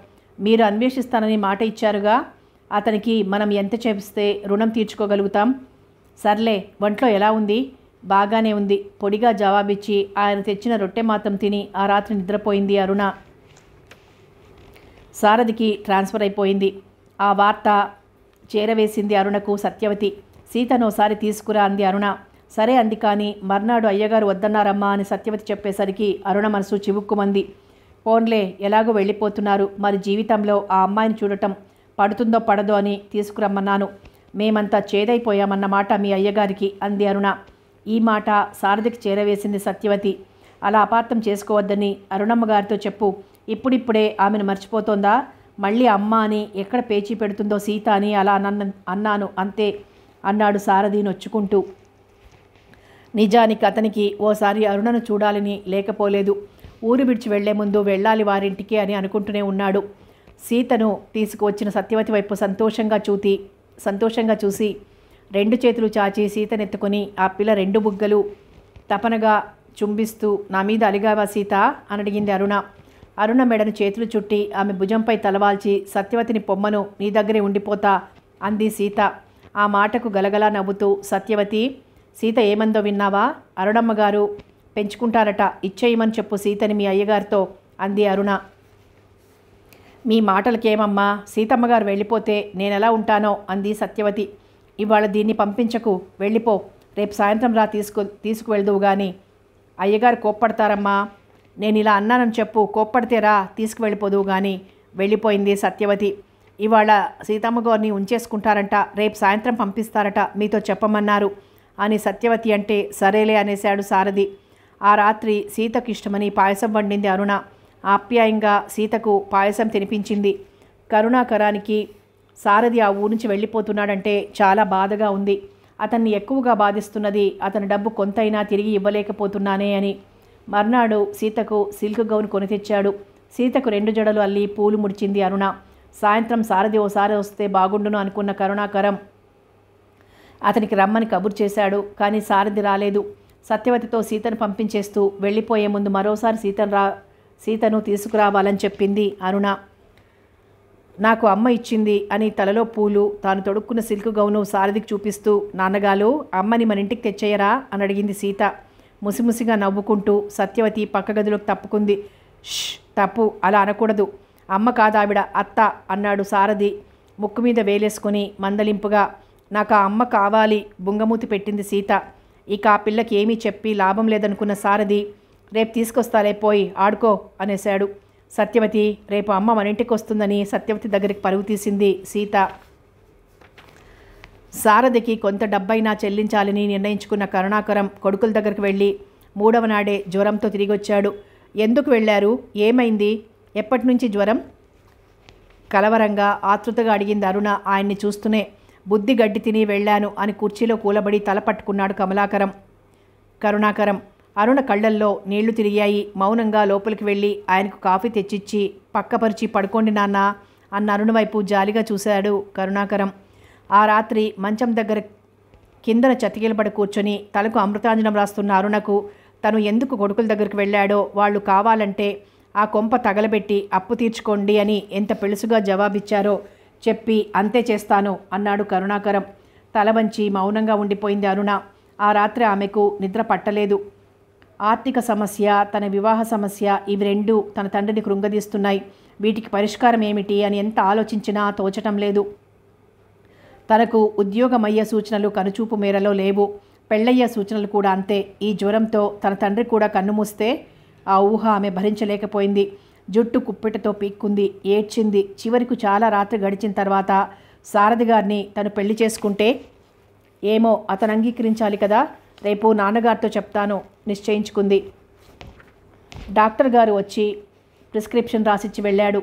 మీరు అన్వేషిస్తానని మాట ఇచ్చారుగా అతనికి మనం ఎంత చేపిస్తే రుణం తీర్చుకోగలుగుతాం సర్లే ఒంట్లో ఎలా ఉంది బాగానే ఉంది పొడిగా జవాబిచ్చి ఆయన తెచ్చిన రొట్టె మాత్రం తిని ఆ రాత్రి నిద్రపోయింది అరుణ సారథికి ట్రాన్స్ఫర్ అయిపోయింది ఆ వార్త చేరవేసింది అరుణకు సత్యవతి సీతను ఒకసారి తీసుకురా అంది అరుణ సరే అంది కానీ మర్నాడు అయ్యగారు వద్దన్నారమ్మా అని సత్యవతి చెప్పేసరికి అరుణ మనసు చివుక్కుమంది ఫోన్లే ఎలాగో వెళ్ళిపోతున్నారు మరి జీవితంలో ఆ అమ్మాయిని చూడటం పడుతుందో పడదో అని తీసుకురమ్మన్నాను మేమంతా చేదైపోయామన్నమాట మీ అయ్యగారికి అంది అరుణ ఈ మాట సారథికి చేరవేసింది సత్యవతి అలా అపార్థం చేసుకోవద్దని అరుణమ్మ గారితో చెప్పు ఇప్పుడిప్పుడే ఆమెను మర్చిపోతోందా మళ్ళీ అమ్మ అని ఎక్కడ పేచి పెడుతుందో సీత అని అలా అన్నాను అంతే అన్నాడు సారథి నొచ్చుకుంటూ నిజానికి అతనికి ఓసారి అరుణను చూడాలని లేకపోలేదు ఊరు విడిచి వెళ్లే ముందు వెళ్ళాలి వారింటికి అని అనుకుంటూనే ఉన్నాడు సీతను తీసుకువచ్చిన సత్యవతి వైపు సంతోషంగా చూతి సంతోషంగా చూసి రెండు చేతులు చాచి సీతనెత్తుకుని ఆ పిల్ల రెండు బుగ్గలు తపనగా చుంబిస్తూ నా మీద అలిగావా సీత అని అడిగింది అరుణ అరుణ మెడను చేతులు చుట్టి ఆమె భుజంపై తలవాల్చి సత్యవతిని పొమ్మను నీ దగ్గరే ఉండిపోతా అంది సీత ఆ మాటకు గలగలా నవ్వుతూ సత్యవతి సీత ఏమందో విన్నావా అరుణమ్మ గారు పెంచుకుంటారట ఇచ్చేయమని చెప్పు సీతని మీ అయ్యగారితో అంది అరుణ మీ మాటలకేమమ్మా సీతమ్మగారు వెళ్ళిపోతే నేనెలా ఉంటానో అంది సత్యవతి ఇవాళ దీన్ని పంపించకు వెళ్ళిపో రేపు సాయంత్రం రా తీసుకు తీసుకువెళ్దువు కానీ అయ్యగారు కోప్పడతారమ్మా నేను ఇలా అన్నానని చెప్పు కోప్పడితే రా తీసుకువెళ్ళిపోదువు కానీ వెళ్ళిపోయింది సత్యవతి ఇవాళ సీతమ్మ గారిని ఉంచేసుకుంటారంట రేపు సాయంత్రం పంపిస్తారట మీతో చెప్పమన్నారు అని సత్యవతి అంటే సరేలే అనేశాడు సారథి ఆ రాత్రి సీతకు ఇష్టమని పాయసం వండింది అరుణ ఆప్యాయంగా సీతకు పాయసం తినిపించింది కరుణాకరానికి సారథి ఆ ఊరు నుంచి వెళ్ళిపోతున్నాడంటే చాలా బాధగా ఉంది అతన్ని ఎక్కువగా బాధిస్తున్నది అతని డబ్బు కొంతైనా తిరిగి ఇవ్వలేకపోతున్నానే అని మర్నాడు సీతకు సిల్క్ గౌన్ కొని తెచ్చాడు సీతకు రెండు జడలు అల్లి పూలు ముడిచింది అరుణ సాయంత్రం సారథి ఓసారి వస్తే బాగుండును అనుకున్న కరుణాకరం అతనికి రమ్మని కబురు చేశాడు కానీ సారథి రాలేదు సత్యవతితో సీతను పంపించేస్తూ వెళ్ళిపోయే ముందు మరోసారి సీతను రా సీతను తీసుకురావాలని చెప్పింది అరుణ నాకు అమ్మ ఇచ్చింది అని తలలో పూలు తాను తొడుక్కున్న సిల్క్ గౌను సారథికి చూపిస్తూ నాన్నగాలు అమ్మని మన ఇంటికి తెచ్చేయరా అని అడిగింది సీత ముసిముసిగా నవ్వుకుంటూ సత్యవతి పక్క గదిలోకి తప్పుకుంది ష్ తప్పు అలా అనకూడదు అమ్మ కాదావిడ అత్త అన్నాడు సారథి ముక్కు మీద వేలేసుకుని మందలింపుగా నాకు ఆ అమ్మ కావాలి బుంగమూతి పెట్టింది సీత ఇక ఆ పిల్లకి ఏమీ చెప్పి లాభం లేదనుకున్న సారథి రేపు తీసుకొస్తాలే పోయి ఆడుకో అనేశాడు సత్యవతి రేపు అమ్మ మన ఇంటికి వస్తుందని సత్యవతి దగ్గరికి పరుగు తీసింది సీత సారథికి కొంత డబ్బైనా చెల్లించాలని నిర్ణయించుకున్న కరుణాకరం కొడుకుల దగ్గరికి వెళ్ళి మూడవ నాడే జ్వరంతో తిరిగొచ్చాడు ఎందుకు వెళ్ళారు ఏమైంది ఎప్పటి నుంచి జ్వరం కలవరంగా ఆతృతగా అడిగింది అరుణ ఆయన్ని చూస్తూనే బుద్ధి గడ్డి తిని వెళ్ళాను అని కుర్చీలో కూలబడి తల పట్టుకున్నాడు కమలాకరం కరుణాకరం అరుణ కళ్ళల్లో నీళ్లు తిరిగాయి మౌనంగా లోపలికి వెళ్ళి ఆయనకు కాఫీ తెచ్చిచ్చి పక్కపరిచి పడుకోండి నాన్న అన్న అరుణ వైపు జాలిగా చూశాడు కరుణాకరం ఆ రాత్రి మంచం దగ్గర కిందన చతికిలబడి కూర్చొని తలకు అమృతాంజనం రాస్తున్న అరుణకు తను ఎందుకు కొడుకుల దగ్గరికి వెళ్ళాడో వాళ్ళు కావాలంటే ఆ కొంప తగలబెట్టి అప్పు తీర్చుకోండి అని ఎంత పెలుసుగా జవాబిచ్చారో చెప్పి అంతే చేస్తాను అన్నాడు కరుణాకరం తల వంచి మౌనంగా ఉండిపోయింది అరుణ ఆ రాత్రి ఆమెకు నిద్ర పట్టలేదు ఆర్థిక సమస్య తన వివాహ సమస్య ఇవి రెండు తన తండ్రిని కృంగదీస్తున్నాయి వీటికి పరిష్కారం ఏమిటి అని ఎంత ఆలోచించినా తోచటం లేదు తనకు ఉద్యోగమయ్యే సూచనలు కనుచూపు మేరలో లేవు పెళ్ళయ్య సూచనలు కూడా అంతే ఈ జ్వరంతో తన తండ్రి కూడా కన్నుమూస్తే ఆ ఊహ ఆమె భరించలేకపోయింది జుట్టు కుప్పెటతో పీక్కుంది ఏడ్చింది చివరికి చాలా రాత్రి గడిచిన తర్వాత సారథి గారిని తను పెళ్లి చేసుకుంటే ఏమో అతను అంగీకరించాలి కదా రేపు నాన్నగారితో చెప్తాను నిశ్చయించుకుంది డాక్టర్ గారు వచ్చి ప్రిస్క్రిప్షన్ రాసిచ్చి వెళ్ళాడు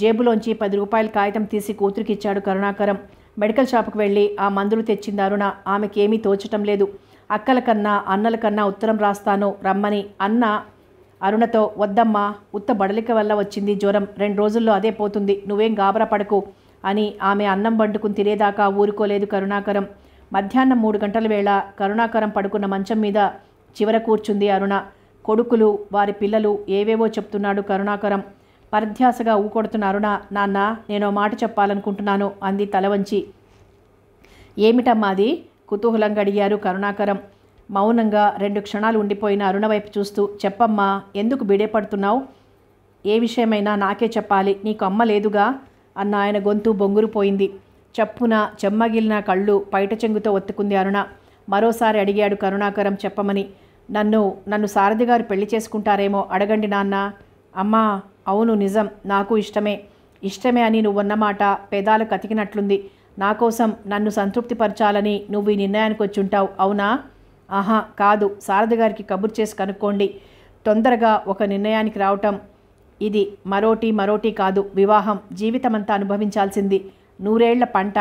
జేబులోంచి పది రూపాయల కాగితం తీసి కూతురికి ఇచ్చాడు కరుణాకరం మెడికల్ షాప్కి వెళ్ళి ఆ మందులు తెచ్చింది అరుణ ఆమెకేమీ తోచటం లేదు అక్కల కన్నా అన్నల కన్నా ఉత్తరం రాస్తాను రమ్మని అన్న అరుణతో వద్దమ్మా ఉత్త బడలిక వల్ల వచ్చింది జ్వరం రెండు రోజుల్లో అదే పోతుంది నువ్వేం గాబరా పడకు అని ఆమె అన్నం వండుకుని తినేదాకా ఊరుకోలేదు కరుణాకరం మధ్యాహ్నం మూడు గంటల వేళ కరుణాకరం పడుకున్న మంచం మీద చివర కూర్చుంది అరుణ కొడుకులు వారి పిల్లలు ఏవేవో చెప్తున్నాడు కరుణాకరం పరధ్యాసగా ఊకొడుతున్న అరుణ నాన్న నేను మాట చెప్పాలనుకుంటున్నాను అంది తలవంచి ఏమిటమ్మాది ఏమిటమ్మా అది కుతూహలంగా అడిగారు కరుణాకరం మౌనంగా రెండు క్షణాలు ఉండిపోయిన అరుణ వైపు చూస్తూ చెప్పమ్మా ఎందుకు బిడేపడుతున్నావు ఏ విషయమైనా నాకే చెప్పాలి నీకు అమ్మ లేదుగా అన్న ఆయన గొంతు బొంగురుపోయింది చప్పున చెమ్మగిలిన కళ్ళు పైట చెంగుతో ఒత్తుకుంది అరుణ మరోసారి అడిగాడు కరుణాకరం చెప్పమని నన్ను నన్ను సారథి గారు పెళ్లి చేసుకుంటారేమో అడగండి నాన్న అమ్మా అవును నిజం నాకు ఇష్టమే ఇష్టమే అని నువ్వన్నమాట పేదాలు కతికినట్లుంది నా కోసం నన్ను సంతృప్తిపరచాలని నువ్వు ఈ నిర్ణయానికి వచ్చుంటావు అవునా ఆహా కాదు సారథి గారికి కబుర్ చేసి కనుక్కోండి తొందరగా ఒక నిర్ణయానికి రావటం ఇది మరోటి మరోటి కాదు వివాహం జీవితమంతా అనుభవించాల్సింది నూరేళ్ల పంట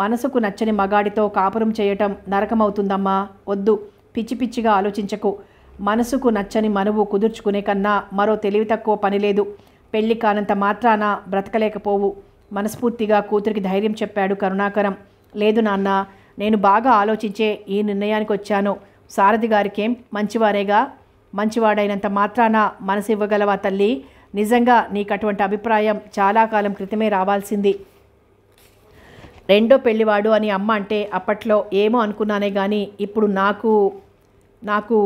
మనసుకు నచ్చని మగాడితో కాపురం చేయటం నరకమవుతుందమ్మా వద్దు పిచ్చి పిచ్చిగా ఆలోచించకు మనసుకు నచ్చని మనువు కుదుర్చుకునే కన్నా మరో తెలివి తక్కువ పని లేదు పెళ్లి కానంత మాత్రాన బ్రతకలేకపోవు మనస్ఫూర్తిగా కూతురికి ధైర్యం చెప్పాడు కరుణాకరం లేదు నాన్న నేను బాగా ఆలోచించే ఈ నిర్ణయానికి వచ్చాను సారథి గారికేం మంచివారేగా మంచివాడైనంత మాత్రాన మనసు ఇవ్వగలవా తల్లి నిజంగా నీకు అటువంటి అభిప్రాయం చాలా కాలం క్రితమే రావాల్సింది రెండో పెళ్ళివాడు అని అమ్మ అంటే అప్పట్లో ఏమో అనుకున్నానే కానీ ఇప్పుడు నాకు నాకు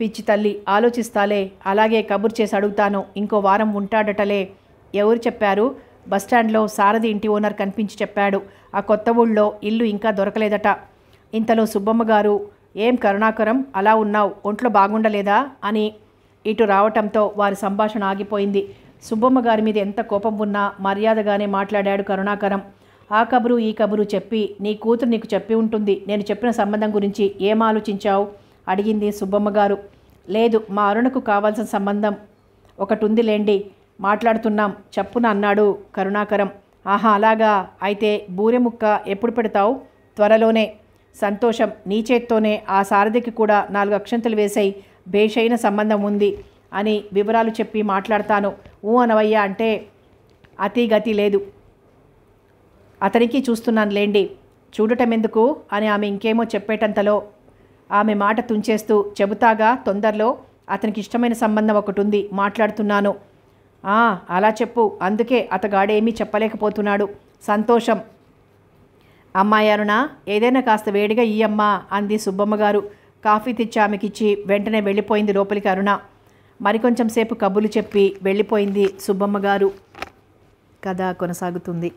పిచ్చి తల్లి ఆలోచిస్తాలే అలాగే కబుర్ చేసి అడుగుతాను ఇంకో వారం ఉంటాడటలే ఎవరు చెప్పారు బస్టాండ్లో సారథి ఇంటి ఓనర్ కనిపించి చెప్పాడు ఆ కొత్త ఊళ్ళో ఇల్లు ఇంకా దొరకలేదట ఇంతలో సుబ్బమ్మ గారు ఏం కరుణాకరం అలా ఉన్నావు ఒంట్లో బాగుండలేదా అని ఇటు రావటంతో వారి సంభాషణ ఆగిపోయింది సుబ్బమ్మ గారి మీద ఎంత కోపం ఉన్నా మర్యాదగానే మాట్లాడాడు కరుణాకరం ఆ కబురు ఈ కబురు చెప్పి నీ కూతురు నీకు చెప్పి ఉంటుంది నేను చెప్పిన సంబంధం గురించి ఏం ఆలోచించావు అడిగింది సుబ్బమ్మ గారు లేదు మా అరుణకు కావాల్సిన సంబంధం ఒకటి లేండి మాట్లాడుతున్నాం చెప్పున అన్నాడు కరుణాకరం ఆహా అలాగా అయితే బూరెముక్క ఎప్పుడు పెడతావు త్వరలోనే సంతోషం నీ చేత్తోనే ఆ సారథికి కూడా నాలుగు అక్షంతలు వేసాయి భేషైన సంబంధం ఉంది అని వివరాలు చెప్పి మాట్లాడతాను ఊ అనవయ్య అంటే అతిగతి లేదు అతనికి చూస్తున్నాను లేండి చూడటమెందుకు అని ఆమె ఇంకేమో చెప్పేటంతలో ఆమె మాట తుంచేస్తూ చెబుతాగా తొందరలో అతనికి ఇష్టమైన సంబంధం ఒకటి ఉంది మాట్లాడుతున్నాను అలా చెప్పు అందుకే అతగాడేమీ చెప్పలేకపోతున్నాడు సంతోషం అమ్మాయి అరుణ ఏదైనా కాస్త వేడిగా ఈ అమ్మా అంది సుబ్బమ్మగారు కాఫీ తెచ్చి ఆమెకిచ్చి వెంటనే వెళ్ళిపోయింది లోపలికి అరుణ మరికొంచెంసేపు సేపు కబులు చెప్పి వెళ్ళిపోయింది సుబ్బమ్మగారు కథ కొనసాగుతుంది